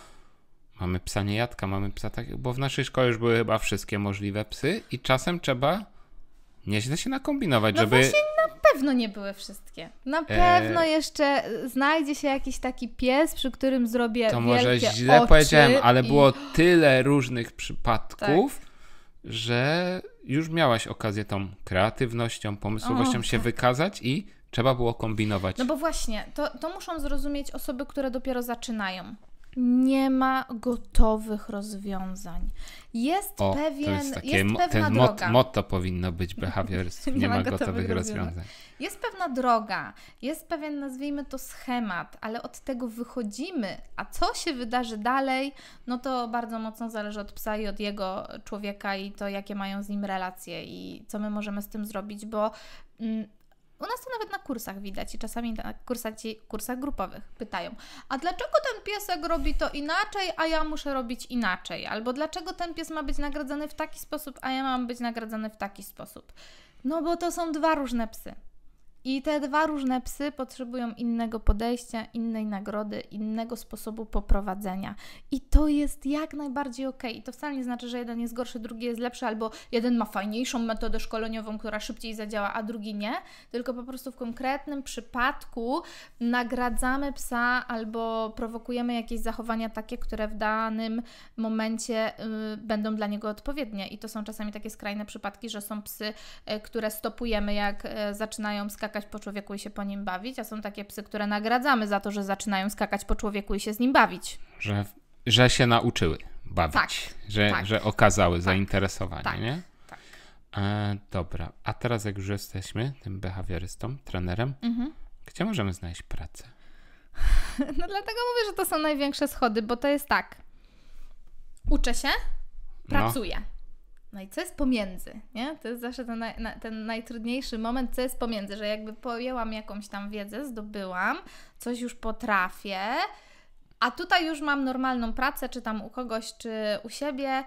mamy psa niejadka, mamy psa tak, bo w naszej szkole już były chyba wszystkie możliwe psy i czasem trzeba nieźle się nakombinować, no żeby
pewno nie były wszystkie. Na e, pewno jeszcze znajdzie się jakiś taki pies, przy którym zrobię To może źle powiedziałem, ale i... było
tyle różnych przypadków, tak. że już miałaś okazję tą kreatywnością, pomysłowością o, się tak. wykazać i trzeba było kombinować. No
bo właśnie, to, to muszą zrozumieć osoby, które dopiero zaczynają nie ma gotowych rozwiązań. Jest o, pewien, to jest, takie, jest pewna ten droga. motto
powinno być behawiorystów, nie, nie, ma gotowych, gotowych rozwiązań. rozwiązań.
Jest pewna droga, jest pewien, nazwijmy to schemat, ale od tego wychodzimy, a co się wydarzy dalej, no to bardzo mocno zależy od psa i od jego człowieka i to, jakie mają z nim relacje i co my możemy z tym zrobić, bo... Mm, u nas to nawet na kursach widać i czasami na kursaci, kursach grupowych pytają, a dlaczego ten piesek robi to inaczej, a ja muszę robić inaczej? Albo dlaczego ten pies ma być nagradzany w taki sposób, a ja mam być nagradzany w taki sposób? No bo to są dwa różne psy. I te dwa różne psy potrzebują innego podejścia, innej nagrody, innego sposobu poprowadzenia. I to jest jak najbardziej ok. I to wcale nie znaczy, że jeden jest gorszy, drugi jest lepszy, albo jeden ma fajniejszą metodę szkoleniową, która szybciej zadziała, a drugi nie. Tylko po prostu w konkretnym przypadku nagradzamy psa albo prowokujemy jakieś zachowania takie, które w danym momencie y, będą dla niego odpowiednie. I to są czasami takie skrajne przypadki, że są psy, y, które stopujemy, jak y, zaczynają skakać skakać po człowieku i się po nim bawić, a są takie psy, które nagradzamy za to, że zaczynają skakać po człowieku i się z nim bawić.
Że, że się nauczyły bawić. Tak, że, tak. że okazały tak, zainteresowanie, tak, nie? Tak. E, dobra, a teraz jak już jesteśmy tym behawiorystą, trenerem, mhm. gdzie możemy znaleźć pracę?
No dlatego mówię, że to są największe schody, bo to jest tak. Uczę się, no. pracuję. No. No i co jest pomiędzy, nie? To jest zawsze ten, ten najtrudniejszy moment, co jest pomiędzy, że jakby pojęłam jakąś tam wiedzę, zdobyłam, coś już potrafię, a tutaj już mam normalną pracę, czy tam u kogoś, czy u siebie,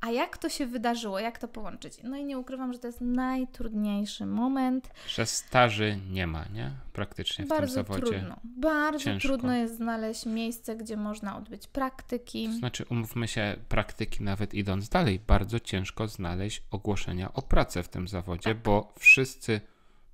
a jak to się wydarzyło? Jak to połączyć? No i nie ukrywam, że to jest najtrudniejszy moment.
Przez staży nie ma, nie? Praktycznie w bardzo tym zawodzie. Trudno. Bardzo Ciężko.
trudno jest znaleźć miejsce, gdzie można odbyć praktyki. To
znaczy, umówmy się, praktyki nawet idąc dalej, bardzo ciężko znaleźć ogłoszenia o pracę w tym zawodzie, tak. bo wszyscy,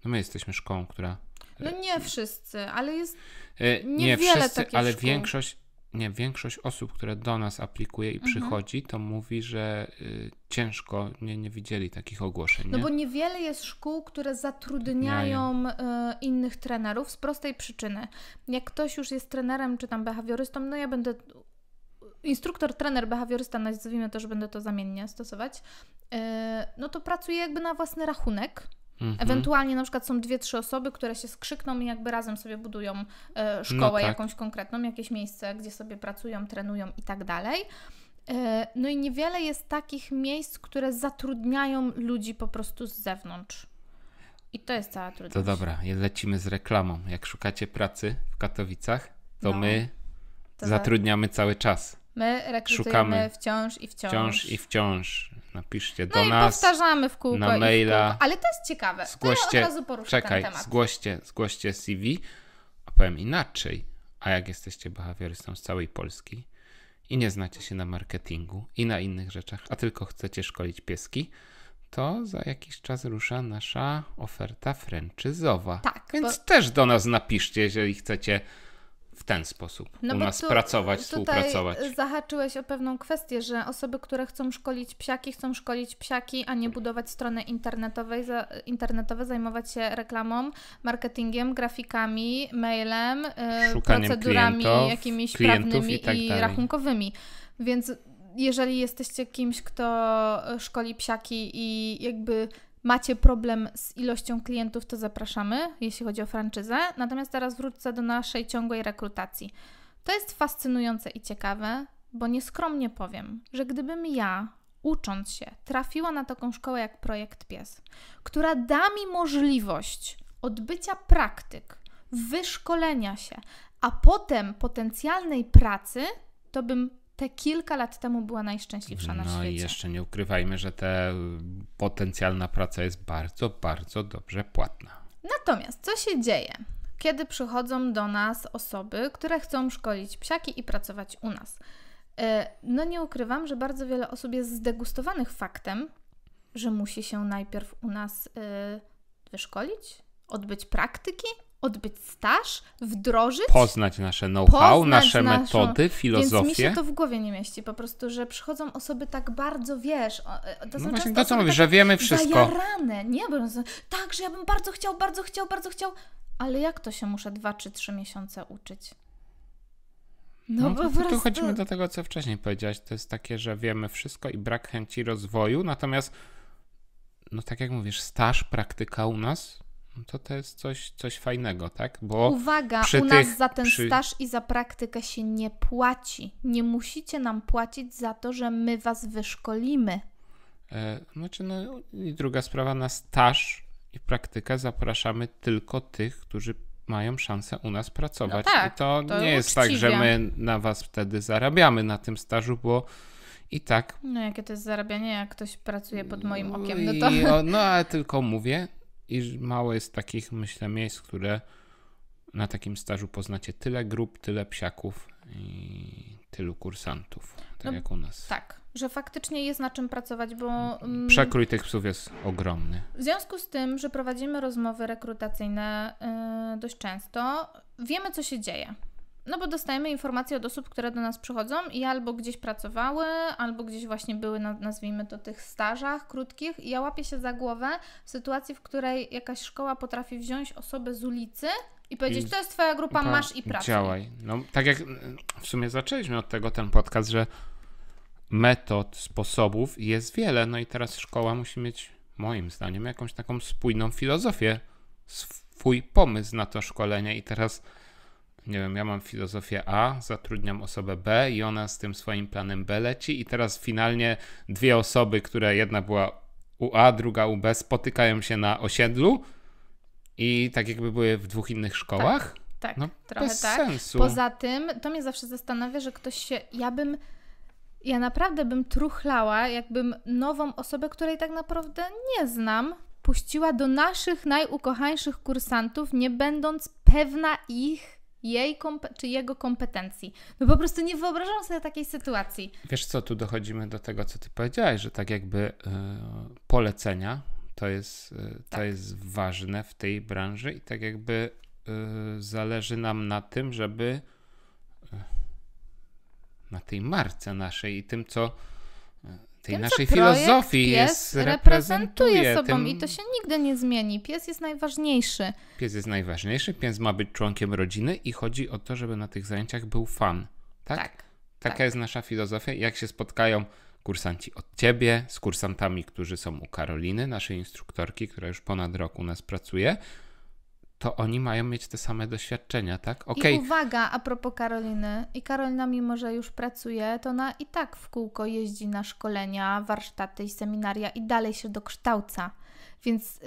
no my jesteśmy szkołą, która
no nie e, wszyscy, ale jest e, niewiele nie wszyscy, takich ale szkół. większość
nie, większość osób, które do nas aplikuje i mhm. przychodzi, to mówi, że y, ciężko, nie, nie widzieli takich ogłoszeń. No nie? No bo
niewiele jest szkół, które zatrudniają y, innych trenerów z prostej przyczyny. Jak ktoś już jest trenerem czy tam behawiorystą, no ja będę instruktor, trener, behawiorysta, nazwijmy to, że będę to zamiennie stosować, y, no to pracuje jakby na własny rachunek Mhm. Ewentualnie na przykład są dwie, trzy osoby, które się skrzykną i jakby razem sobie budują e, no szkołę no tak. jakąś konkretną, jakieś miejsce, gdzie sobie pracują, trenują i tak dalej. E, no i niewiele jest takich miejsc, które zatrudniają ludzi po prostu z zewnątrz. I to jest cała trudność. To dobra,
lecimy z reklamą. Jak szukacie pracy w Katowicach, to no. my to tak. zatrudniamy tak. cały czas. My rekrutujemy Szukamy wciąż i wciąż. Wciąż i wciąż. Napiszcie do no nas. powtarzamy w kółko. Na maila. Kółko.
Ale to jest ciekawe. Zgłoście, ja od razu poruszę czekaj, ten temat.
Zgłoście, zgłoście CV, a powiem inaczej. A jak jesteście behawiorystą z całej Polski i nie znacie się na marketingu i na innych rzeczach, a tylko chcecie szkolić pieski, to za jakiś czas rusza nasza oferta franczyzowa. Tak. Więc bo... też do nas napiszcie, jeżeli chcecie w ten sposób no u nas tu, pracować, współpracować.
Zahaczyłeś o pewną kwestię, że osoby, które chcą szkolić psiaki, chcą szkolić psiaki, a nie budować strony internetowej, za, internetowe, zajmować się reklamą, marketingiem, grafikami, mailem, y, Szukaniem procedurami klientów, jakimiś klientów tak prawnymi i, tak i rachunkowymi. Więc jeżeli jesteście kimś, kto szkoli psiaki i jakby macie problem z ilością klientów, to zapraszamy, jeśli chodzi o franczyzę. Natomiast teraz wrócę do naszej ciągłej rekrutacji. To jest fascynujące i ciekawe, bo nieskromnie powiem, że gdybym ja, ucząc się, trafiła na taką szkołę jak Projekt Pies, która da mi możliwość odbycia praktyk, wyszkolenia się, a potem potencjalnej pracy, to bym te kilka lat temu była najszczęśliwsza na no świecie. No i jeszcze nie
ukrywajmy, że ta y, potencjalna praca jest bardzo, bardzo dobrze płatna.
Natomiast co się dzieje? Kiedy przychodzą do nas osoby, które chcą szkolić psiaki i pracować u nas. Y, no nie ukrywam, że bardzo wiele osób jest zdegustowanych faktem, że musi się najpierw u nas y, wyszkolić, odbyć praktyki, odbyć staż, wdrożyć. Poznać nasze know-how, nasze naszą... metody, filozofię. Więc mi się to w głowie nie mieści, po prostu, że przychodzą osoby tak bardzo, wiesz, e, to są no właśnie to, co mówisz, tak że wiemy wszystko. Zajarane. Nie, bo tak, że ja bym bardzo chciał, bardzo chciał, bardzo chciał, ale jak to się muszę dwa czy trzy miesiące uczyć?
No, no to, prostu... tu chodzimy do tego, co wcześniej powiedziałaś. To jest takie, że wiemy wszystko i brak chęci rozwoju, natomiast no tak jak mówisz, staż, praktyka u nas to to jest coś, coś fajnego, tak? Bo Uwaga, u nas za ten przy... staż
i za praktykę się nie płaci. Nie musicie nam płacić za to, że my was wyszkolimy.
E, znaczy, no i druga sprawa, na staż i praktykę zapraszamy tylko tych, którzy mają szansę u nas pracować. No tak, I to, to nie jest uczciwie. tak, że my na was wtedy zarabiamy na tym stażu, bo i tak.
No jakie to jest zarabianie, jak ktoś pracuje pod moim okiem, no to.
no ale tylko mówię, i mało jest takich, myślę, miejsc, które na takim stażu poznacie tyle grup, tyle psiaków i tylu kursantów, tak no, jak u nas.
Tak, że faktycznie jest na czym pracować, bo. Mm, Przekrój
tych psów jest ogromny. W
związku z tym, że prowadzimy rozmowy rekrutacyjne yy, dość często, wiemy, co się dzieje. No bo dostajemy informacje od osób, które do nas przychodzą i albo gdzieś pracowały, albo gdzieś właśnie były, na, nazwijmy to, tych stażach krótkich i ja łapię się za głowę w sytuacji, w której jakaś szkoła potrafi wziąć osobę z ulicy i powiedzieć, I to jest twoja grupa, masz i pracuj.
Działaj. No tak jak w sumie zaczęliśmy od tego ten podcast, że metod, sposobów jest wiele, no i teraz szkoła musi mieć, moim zdaniem, jakąś taką spójną filozofię, swój pomysł na to szkolenie i teraz nie wiem, ja mam filozofię A, zatrudniam osobę B i ona z tym swoim planem B leci i teraz finalnie dwie osoby, które jedna była u A, druga u B spotykają się na osiedlu i tak jakby były w dwóch innych szkołach. Tak, tak no, trochę bez tak. Sensu. Poza
tym, to mnie zawsze zastanawia, że ktoś się, ja bym ja naprawdę bym truchlała, jakbym nową osobę, której tak naprawdę nie znam, puściła do naszych najukochańszych kursantów, nie będąc pewna ich jej czy jego kompetencji. No po prostu nie wyobrażam sobie takiej sytuacji.
Wiesz co, tu dochodzimy do tego, co ty powiedziałeś, że tak jakby yy, polecenia to jest, yy, tak. to jest ważne w tej branży i tak jakby yy, zależy nam na tym, żeby na tej marce naszej i tym, co tej Wiem, naszej filozofii jest, reprezentuje sobą i
to się nigdy nie zmieni. Pies jest najważniejszy.
Pies jest najważniejszy, pies ma być członkiem rodziny i chodzi o to, żeby na tych zajęciach był fan. Tak? tak Taka tak. jest nasza filozofia. Jak się spotkają kursanci od ciebie z kursantami, którzy są u Karoliny, naszej instruktorki, która już ponad rok u nas pracuje, to oni mają mieć te same doświadczenia, tak? Okay. I
uwaga, a propos Karoliny. I Karolina, mimo że już pracuje, to ona i tak w kółko jeździ na szkolenia, warsztaty i seminaria i dalej się dokształca. Więc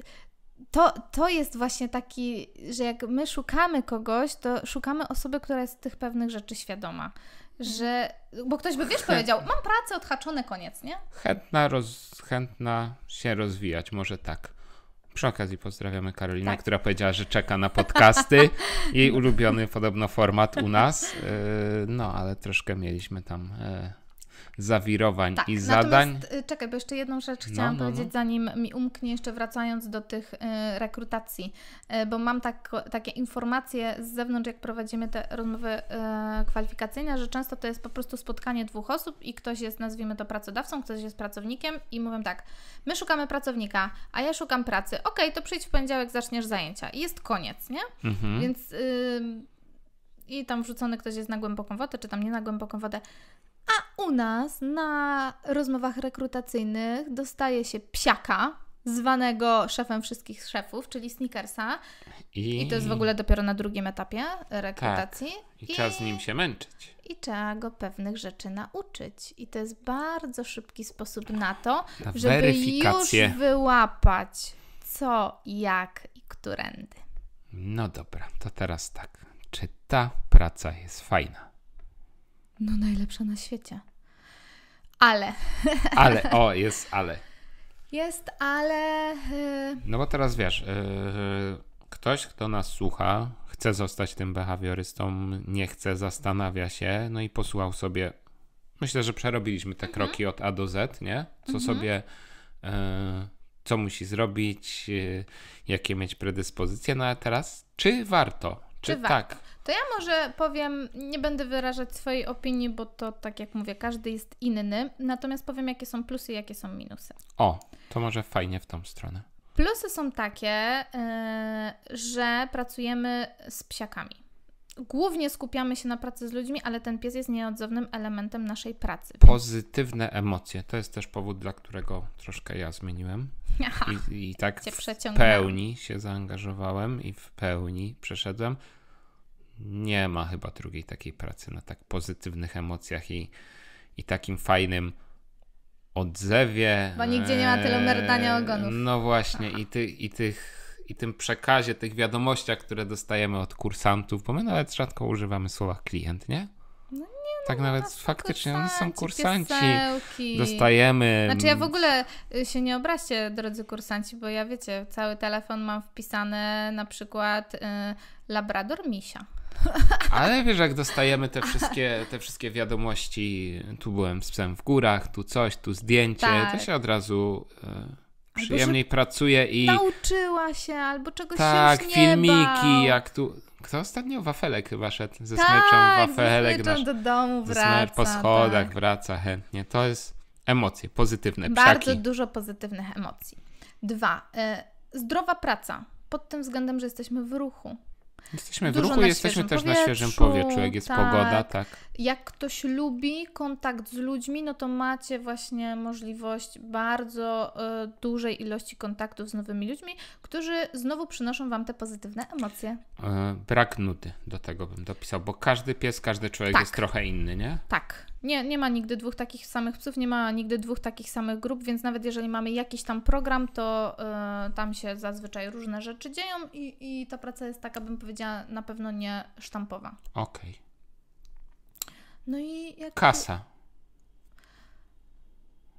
to, to jest właśnie taki, że jak my szukamy kogoś, to szukamy osoby, która jest tych pewnych rzeczy świadoma. Mhm. Że, bo ktoś by wiesz, powiedział, mam pracę, odhaczone, koniec, nie?
Chętna, roz, chętna się rozwijać, może tak. Przy okazji pozdrawiamy Karolinę, tak. która powiedziała, że czeka na podcasty. Jej ulubiony podobno format u nas. Y, no, ale troszkę mieliśmy tam y, zawirowań tak, i zadań.
Y, czekaj, bo jeszcze jedną rzecz no, chciałam no, no, powiedzieć, zanim mi umknie, jeszcze wracając do tych y, rekrutacji, y, bo mam tak, takie informacje z zewnątrz, jak prowadzimy te rozmowy kwalifikacyjne, że często to jest po prostu spotkanie dwóch osób i ktoś jest, nazwijmy to, pracodawcą, ktoś jest pracownikiem i mówią tak, my szukamy pracownika, a ja szukam pracy, okej, okay, to przyjdź w poniedziałek, zaczniesz zajęcia i jest koniec, nie? Mhm. Więc... i tam wrzucony ktoś jest na głęboką wodę, czy tam nie na głęboką wodę. A u nas na rozmowach rekrutacyjnych dostaje się psiaka, zwanego szefem wszystkich szefów, czyli Snickersa.
I... I, to jest w ogóle
dopiero na drugim etapie rekrutacji. Tak. I, I trzeba
z nim się męczyć.
I trzeba go pewnych rzeczy nauczyć. I to jest bardzo szybki sposób na to, na żeby już wyłapać co, jak i którędy.
No dobra, to teraz tak. Czy ta praca jest fajna?
No najlepsza na świecie. Ale. Ale, o, jest ale. Jest ale. Y,
no bo teraz wiesz, yy, ktoś, kto nas słucha, chce zostać tym behawiorystą, nie chce, zastanawia się, no i posłuchał sobie. Myślę, że przerobiliśmy te mhm. kroki od A do Z, nie? Co mhm. sobie. Yy, co musi zrobić, yy, jakie mieć predyspozycje, no a teraz, czy warto? Czy, czy warto? tak?
To ja może powiem, nie będę wyrażać swojej opinii, bo to tak jak mówię, każdy jest inny. Natomiast powiem, jakie są plusy i jakie są
minusy. O, to może fajnie w tą stronę.
Plusy są takie, yy, że pracujemy z psiakami. Głównie skupiamy się na pracy z ludźmi, ale ten pies jest nieodzownym elementem naszej pracy.
Pozytywne emocje. To jest też powód, dla którego troszkę ja zmieniłem. Aha, I, I tak w pełni się zaangażowałem i w pełni przeszedłem nie ma chyba drugiej takiej pracy na tak pozytywnych emocjach i, i takim fajnym odzewie. Bo nigdzie nie ma tylu merdania eee, ogonów. No właśnie, i, ty, i, tych, i tym przekazie, tych wiadomościach, które dostajemy od kursantów, bo my nawet rzadko używamy słowa klient, nie? No nie no tak no, nawet faktycznie, kursanci, są kursanci, piesełki. dostajemy... Znaczy ja w
ogóle y, się nie obraźcie, drodzy kursanci, bo ja wiecie, cały telefon mam wpisane na przykład y, Labrador Misia.
Ale wiesz, jak dostajemy te wszystkie, te wszystkie wiadomości, tu byłem z psem w górach, tu coś, tu zdjęcie, tak. to się od razu e, przyjemniej albo, pracuje i...
Nauczyła się, albo czegoś tak, się już nie filmiki, bał. jak
tu... Kto ostatnio? Wafelek chyba szedł ze tak, smyczą, wafelek. Tak, do
domu wraca. Po schodach
tak. wraca chętnie. To jest emocje pozytywne. Bardzo psiaki.
dużo pozytywnych emocji. Dwa, y, zdrowa praca. Pod tym względem, że jesteśmy w ruchu Jesteśmy w ruchu, jesteśmy też powietrzu, na świeżym powietrzu, jak jest tak. pogoda, tak. Jak ktoś lubi kontakt z ludźmi, no to macie właśnie możliwość bardzo y, dużej ilości kontaktów z nowymi ludźmi, którzy znowu przynoszą Wam te pozytywne emocje.
E, brak nudy do tego bym dopisał, bo każdy pies, każdy człowiek tak. jest trochę inny, nie?
Tak. Nie, nie ma nigdy dwóch takich samych psów, nie ma nigdy dwóch takich samych grup, więc nawet jeżeli mamy jakiś tam program, to e, tam się zazwyczaj różne rzeczy dzieją i, i ta praca jest taka, bym powiedziała, na pewno nie sztampowa.
Okej. Okay.
No i jak... Kasa.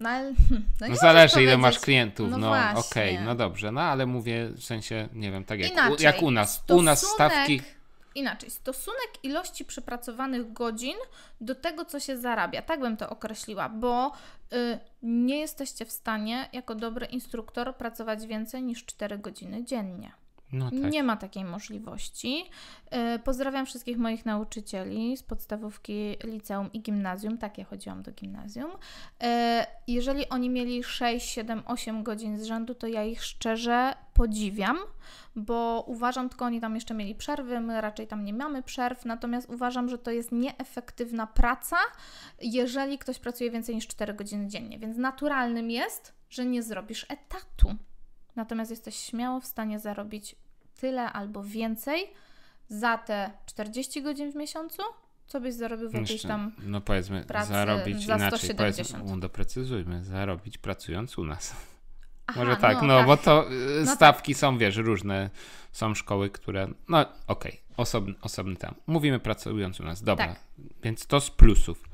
No, ale, no, no zależy, ile masz klientów. No, no okej, okay,
no dobrze, no ale mówię w sensie, nie wiem, tak jak, Inaczej, u, jak u nas. U nas stawki
inaczej, stosunek ilości przepracowanych godzin do tego, co się zarabia. Tak bym to określiła, bo y, nie jesteście w stanie jako dobry instruktor pracować więcej niż 4 godziny dziennie. No tak. Nie ma takiej możliwości. E, pozdrawiam wszystkich moich nauczycieli z podstawówki liceum i gimnazjum. Tak, ja chodziłam do gimnazjum. E, jeżeli oni mieli 6, 7, 8 godzin z rzędu, to ja ich szczerze podziwiam, bo uważam, tylko oni tam jeszcze mieli przerwy, my raczej tam nie mamy przerw, natomiast uważam, że to jest nieefektywna praca, jeżeli ktoś pracuje więcej niż 4 godziny dziennie. Więc naturalnym jest, że nie zrobisz etatu natomiast jesteś śmiało w stanie zarobić tyle albo więcej za te 40 godzin w miesiącu, co byś zarobił w jakiejś tam No powiedzmy, pracy zarobić za inaczej, 170.
powiedzmy, no doprecyzujmy, zarobić pracując u nas. Aha, Może tak, no, no tak. bo to y, no tak. stawki tak. są, wiesz, różne. Są szkoły, które, no okej, okay, osobny, osobny tam. Mówimy pracując u nas, dobra. Tak. Więc to z plusów.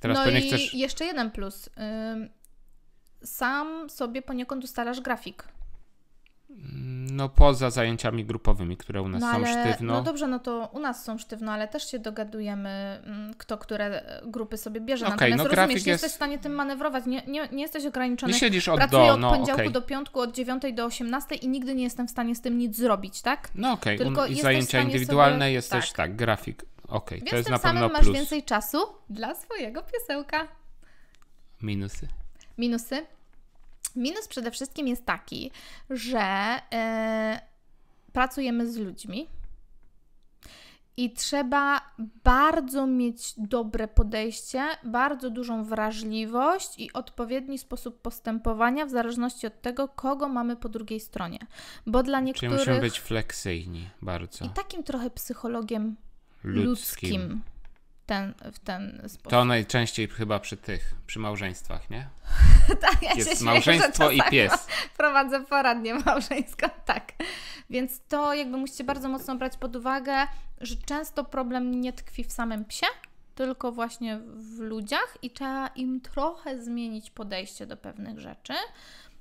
teraz no i chcesz...
jeszcze jeden plus. Sam sobie poniekąd ustalasz grafik.
No poza zajęciami grupowymi, które u nas no, są ale, sztywno. No
dobrze, no to u nas są sztywno, ale też się dogadujemy, mm, kto które grupy sobie bierze. Okay, Natomiast no, rozumiesz, jest... jesteś w stanie tym manewrować, nie, nie, nie jesteś ograniczony. Nie siedzisz od Pracuję do, od no, poniedziałku okay. do piątku, od dziewiątej do osiemnastej i nigdy nie jestem w stanie z tym nic zrobić, tak?
No okej, okay. Tylko i zajęcia indywidualne sobie... jest tak. też tak, grafik. Okej, okay, to jest na pewno plus. masz
więcej czasu dla swojego piesełka. Minusy. Minusy? Minus przede wszystkim jest taki, że yy, pracujemy z ludźmi, i trzeba bardzo mieć dobre podejście, bardzo dużą wrażliwość i odpowiedni sposób postępowania, w zależności od tego, kogo mamy po drugiej stronie. Bo dla niektórych. Czyli musimy być
fleksyjni bardzo. I
takim trochę psychologiem ludzkim. ludzkim ten, w ten sposób. To
najczęściej chyba przy tych, przy małżeństwach, nie? tak, ja Jest się małżeństwo śmieję, i pies.
Prowadzę poradnie małżeńską, tak. Więc to jakby musicie bardzo mocno brać pod uwagę, że często problem nie tkwi w samym psie, tylko właśnie w ludziach i trzeba im trochę zmienić podejście do pewnych rzeczy.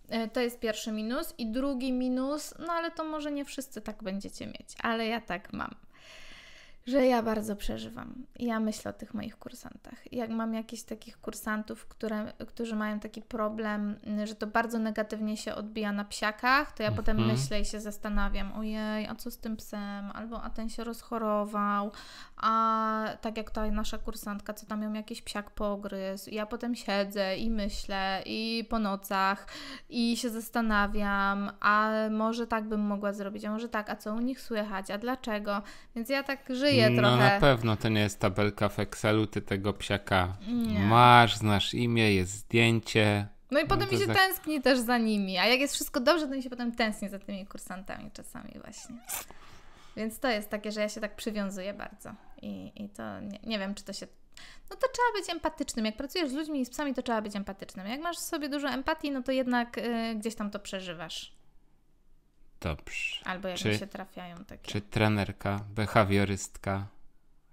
E, to jest pierwszy minus. I drugi minus, no ale to może nie wszyscy tak będziecie mieć, ale ja tak mam
że ja bardzo przeżywam.
Ja myślę o tych moich kursantach. Jak mam jakichś takich kursantów, które, którzy mają taki problem, że to bardzo negatywnie się odbija na psiakach, to ja mhm. potem myślę i się zastanawiam, ojej, a co z tym psem? Albo a ten się rozchorował, a tak jak ta nasza kursantka, co tam ją jakiś psiak pogryzł. I ja potem siedzę i myślę i po nocach i się zastanawiam, a może tak bym mogła zrobić, a może tak, a co u nich słychać, a dlaczego? Więc ja tak żyję no, Na pewno
to nie jest tabelka w Excelu, ty tego psiaka nie. masz, znasz imię, jest zdjęcie. No i no potem no mi się za...
tęskni też za nimi, a jak jest wszystko dobrze, to mi się potem tęskni za tymi kursantami czasami właśnie. Więc to jest takie, że ja się tak przywiązuję bardzo i, i to nie, nie wiem, czy to się no to trzeba być empatycznym. Jak pracujesz z ludźmi i z psami, to trzeba być empatycznym. Jak masz w sobie dużo empatii, no to jednak y, gdzieś tam to przeżywasz.
Dobrze. Albo jak czy, się trafiają takie. Czy trenerka, behawiorystka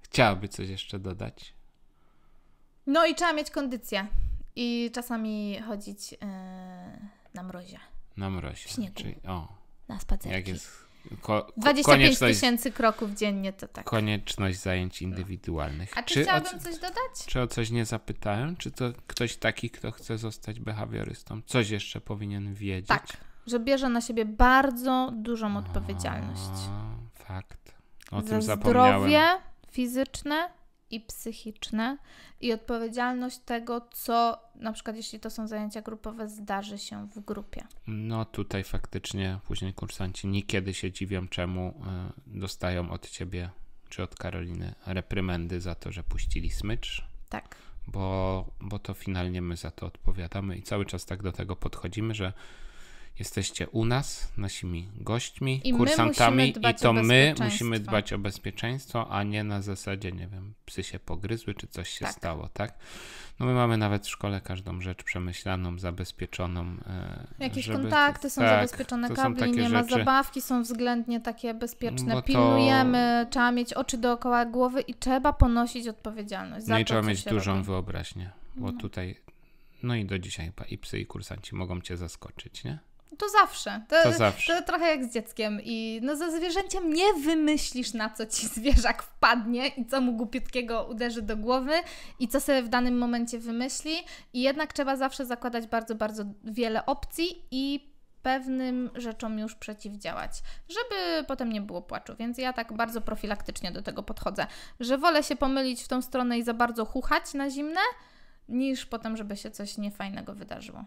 chciałaby coś jeszcze dodać?
No i trzeba mieć kondycję. I czasami chodzić yy, na mrozie.
Na mrozie. W śniegu. Czyli, o, na spacerki. Jak jest Ko, 25
tysięcy kroków dziennie to tak.
Konieczność zajęć indywidualnych. A czy, czy chciałabym o, coś dodać? Czy o coś nie zapytałem? Czy to ktoś taki, kto chce zostać behawiorystą, coś jeszcze powinien wiedzieć? Tak
że bierze na siebie bardzo dużą odpowiedzialność.
O, fakt. O tym zapomniałem. Zdrowie
fizyczne i psychiczne i odpowiedzialność tego, co na przykład jeśli to są zajęcia grupowe, zdarzy się w grupie.
No tutaj faktycznie później kursanci niekiedy się dziwią, czemu e, dostają od ciebie czy od Karoliny reprymendy za to, że puścili smycz. Tak. Bo, bo to finalnie my za to odpowiadamy i cały czas tak do tego podchodzimy, że jesteście u nas, nasimi gośćmi, I kursantami i to my musimy dbać o bezpieczeństwo, a nie na zasadzie, nie wiem, psy się pogryzły czy coś się tak. stało, tak? No my mamy nawet w szkole każdą rzecz przemyślaną, zabezpieczoną. E, Jakieś żeby... kontakty są tak, zabezpieczone, kabli nie ma, rzeczy...
zabawki są względnie takie bezpieczne, no to... pilnujemy, trzeba mieć oczy dookoła głowy i trzeba ponosić odpowiedzialność. Za no i trzeba mieć dużą robi. wyobraźnię,
bo no. tutaj, no i do dzisiaj i psy i kursanci mogą cię zaskoczyć, nie?
To zawsze. To, to zawsze. To trochę jak z dzieckiem. I no ze zwierzęciem nie wymyślisz, na co ci zwierzak wpadnie i co mu głupiutkiego uderzy do głowy i co sobie w danym momencie wymyśli. I jednak trzeba zawsze zakładać bardzo, bardzo wiele opcji i pewnym rzeczom już przeciwdziałać, żeby potem nie było płaczu. Więc ja tak bardzo profilaktycznie do tego podchodzę, że wolę się pomylić w tą stronę i za bardzo chuchać na zimne, niż potem, żeby się coś niefajnego wydarzyło.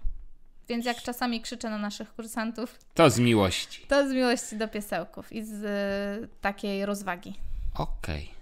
Więc jak czasami krzyczę na naszych kursantów.
To z miłości.
To z miłości do piesełków i z y, takiej rozwagi.
Okej. Okay.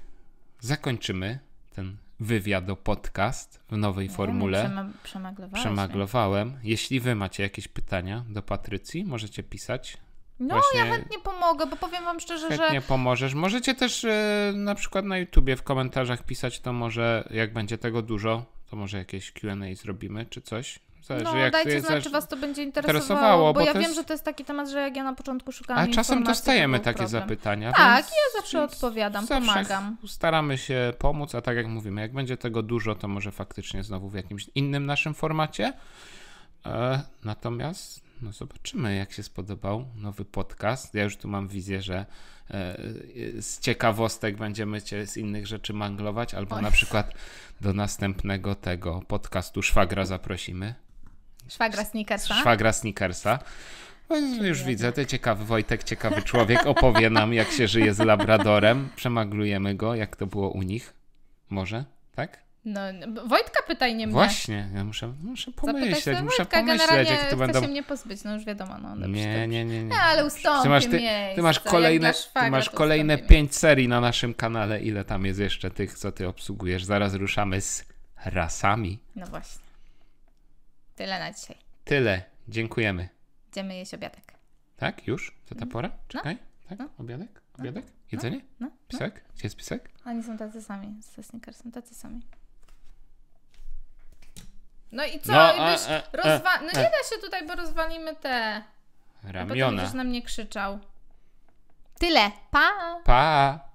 Zakończymy ten wywiad o podcast w nowej formule. Przema Przemaglowałem. Jeśli wy macie jakieś pytania do Patrycji, możecie pisać no, Właśnie ja chętnie
pomogę, bo powiem Wam szczerze, chętnie że. Chętnie
pomożesz. Możecie też y, na przykład na YouTubie w komentarzach pisać, to może jak będzie tego dużo, to może jakieś QA zrobimy czy coś. Zależy, no, jak dajcie znać, czy was to będzie interesowało, interesowało bo, bo ja jest... wiem, że
to jest taki temat, że jak ja na początku szukałam A czasem dostajemy takie problem. zapytania. Tak, ja zawsze odpowiadam, zawsze pomagam.
Staramy się pomóc, a tak jak mówimy, jak będzie tego dużo, to może faktycznie znowu w jakimś innym naszym formacie. E, natomiast no zobaczymy, jak się spodobał nowy podcast. Ja już tu mam wizję, że e, e, z ciekawostek będziemy cię z innych rzeczy manglować, albo Oj. na przykład do następnego tego podcastu szwagra zaprosimy.
Szwagra Snickersa. Szwagra
Snickersa. No, już widzę, to ciekawy Wojtek, ciekawy człowiek, opowie nam, jak się żyje z Labradorem. Przemaglujemy go, jak to było u nich. Może, tak?
No, Wojtka pytaj nie mnie. Właśnie,
ja muszę, muszę pomyśleć, muszę Wojtka, pomyśleć, jak to będą... się
mnie pozbyć, no już wiadomo. No, nie, nie, nie, nie. ale ustąpię ty masz, ty, miejsce, ty masz kolejne, ty masz kolejne
pięć serii na naszym kanale, ile tam jest jeszcze tych, co ty obsługujesz. Zaraz ruszamy z rasami.
No właśnie. Tyle na dzisiaj.
Tyle. Dziękujemy.
Idziemy jeść obiadek.
Tak? Już? To ta mhm. pora? No. Czekaj. No. Tak? No. Obiadek? No. Obiadek? No. Jedzenie? No. Pisek? No. Gdzie jest pisek?
Oni są tacy sami. Ze Snickers są tacy sami. No i co? No, a a, a, e, e, rozwa- e. no nie da się tutaj, bo rozwalimy te...
Ramiona. A potem
na mnie krzyczał. Tyle. Pa!
Pa!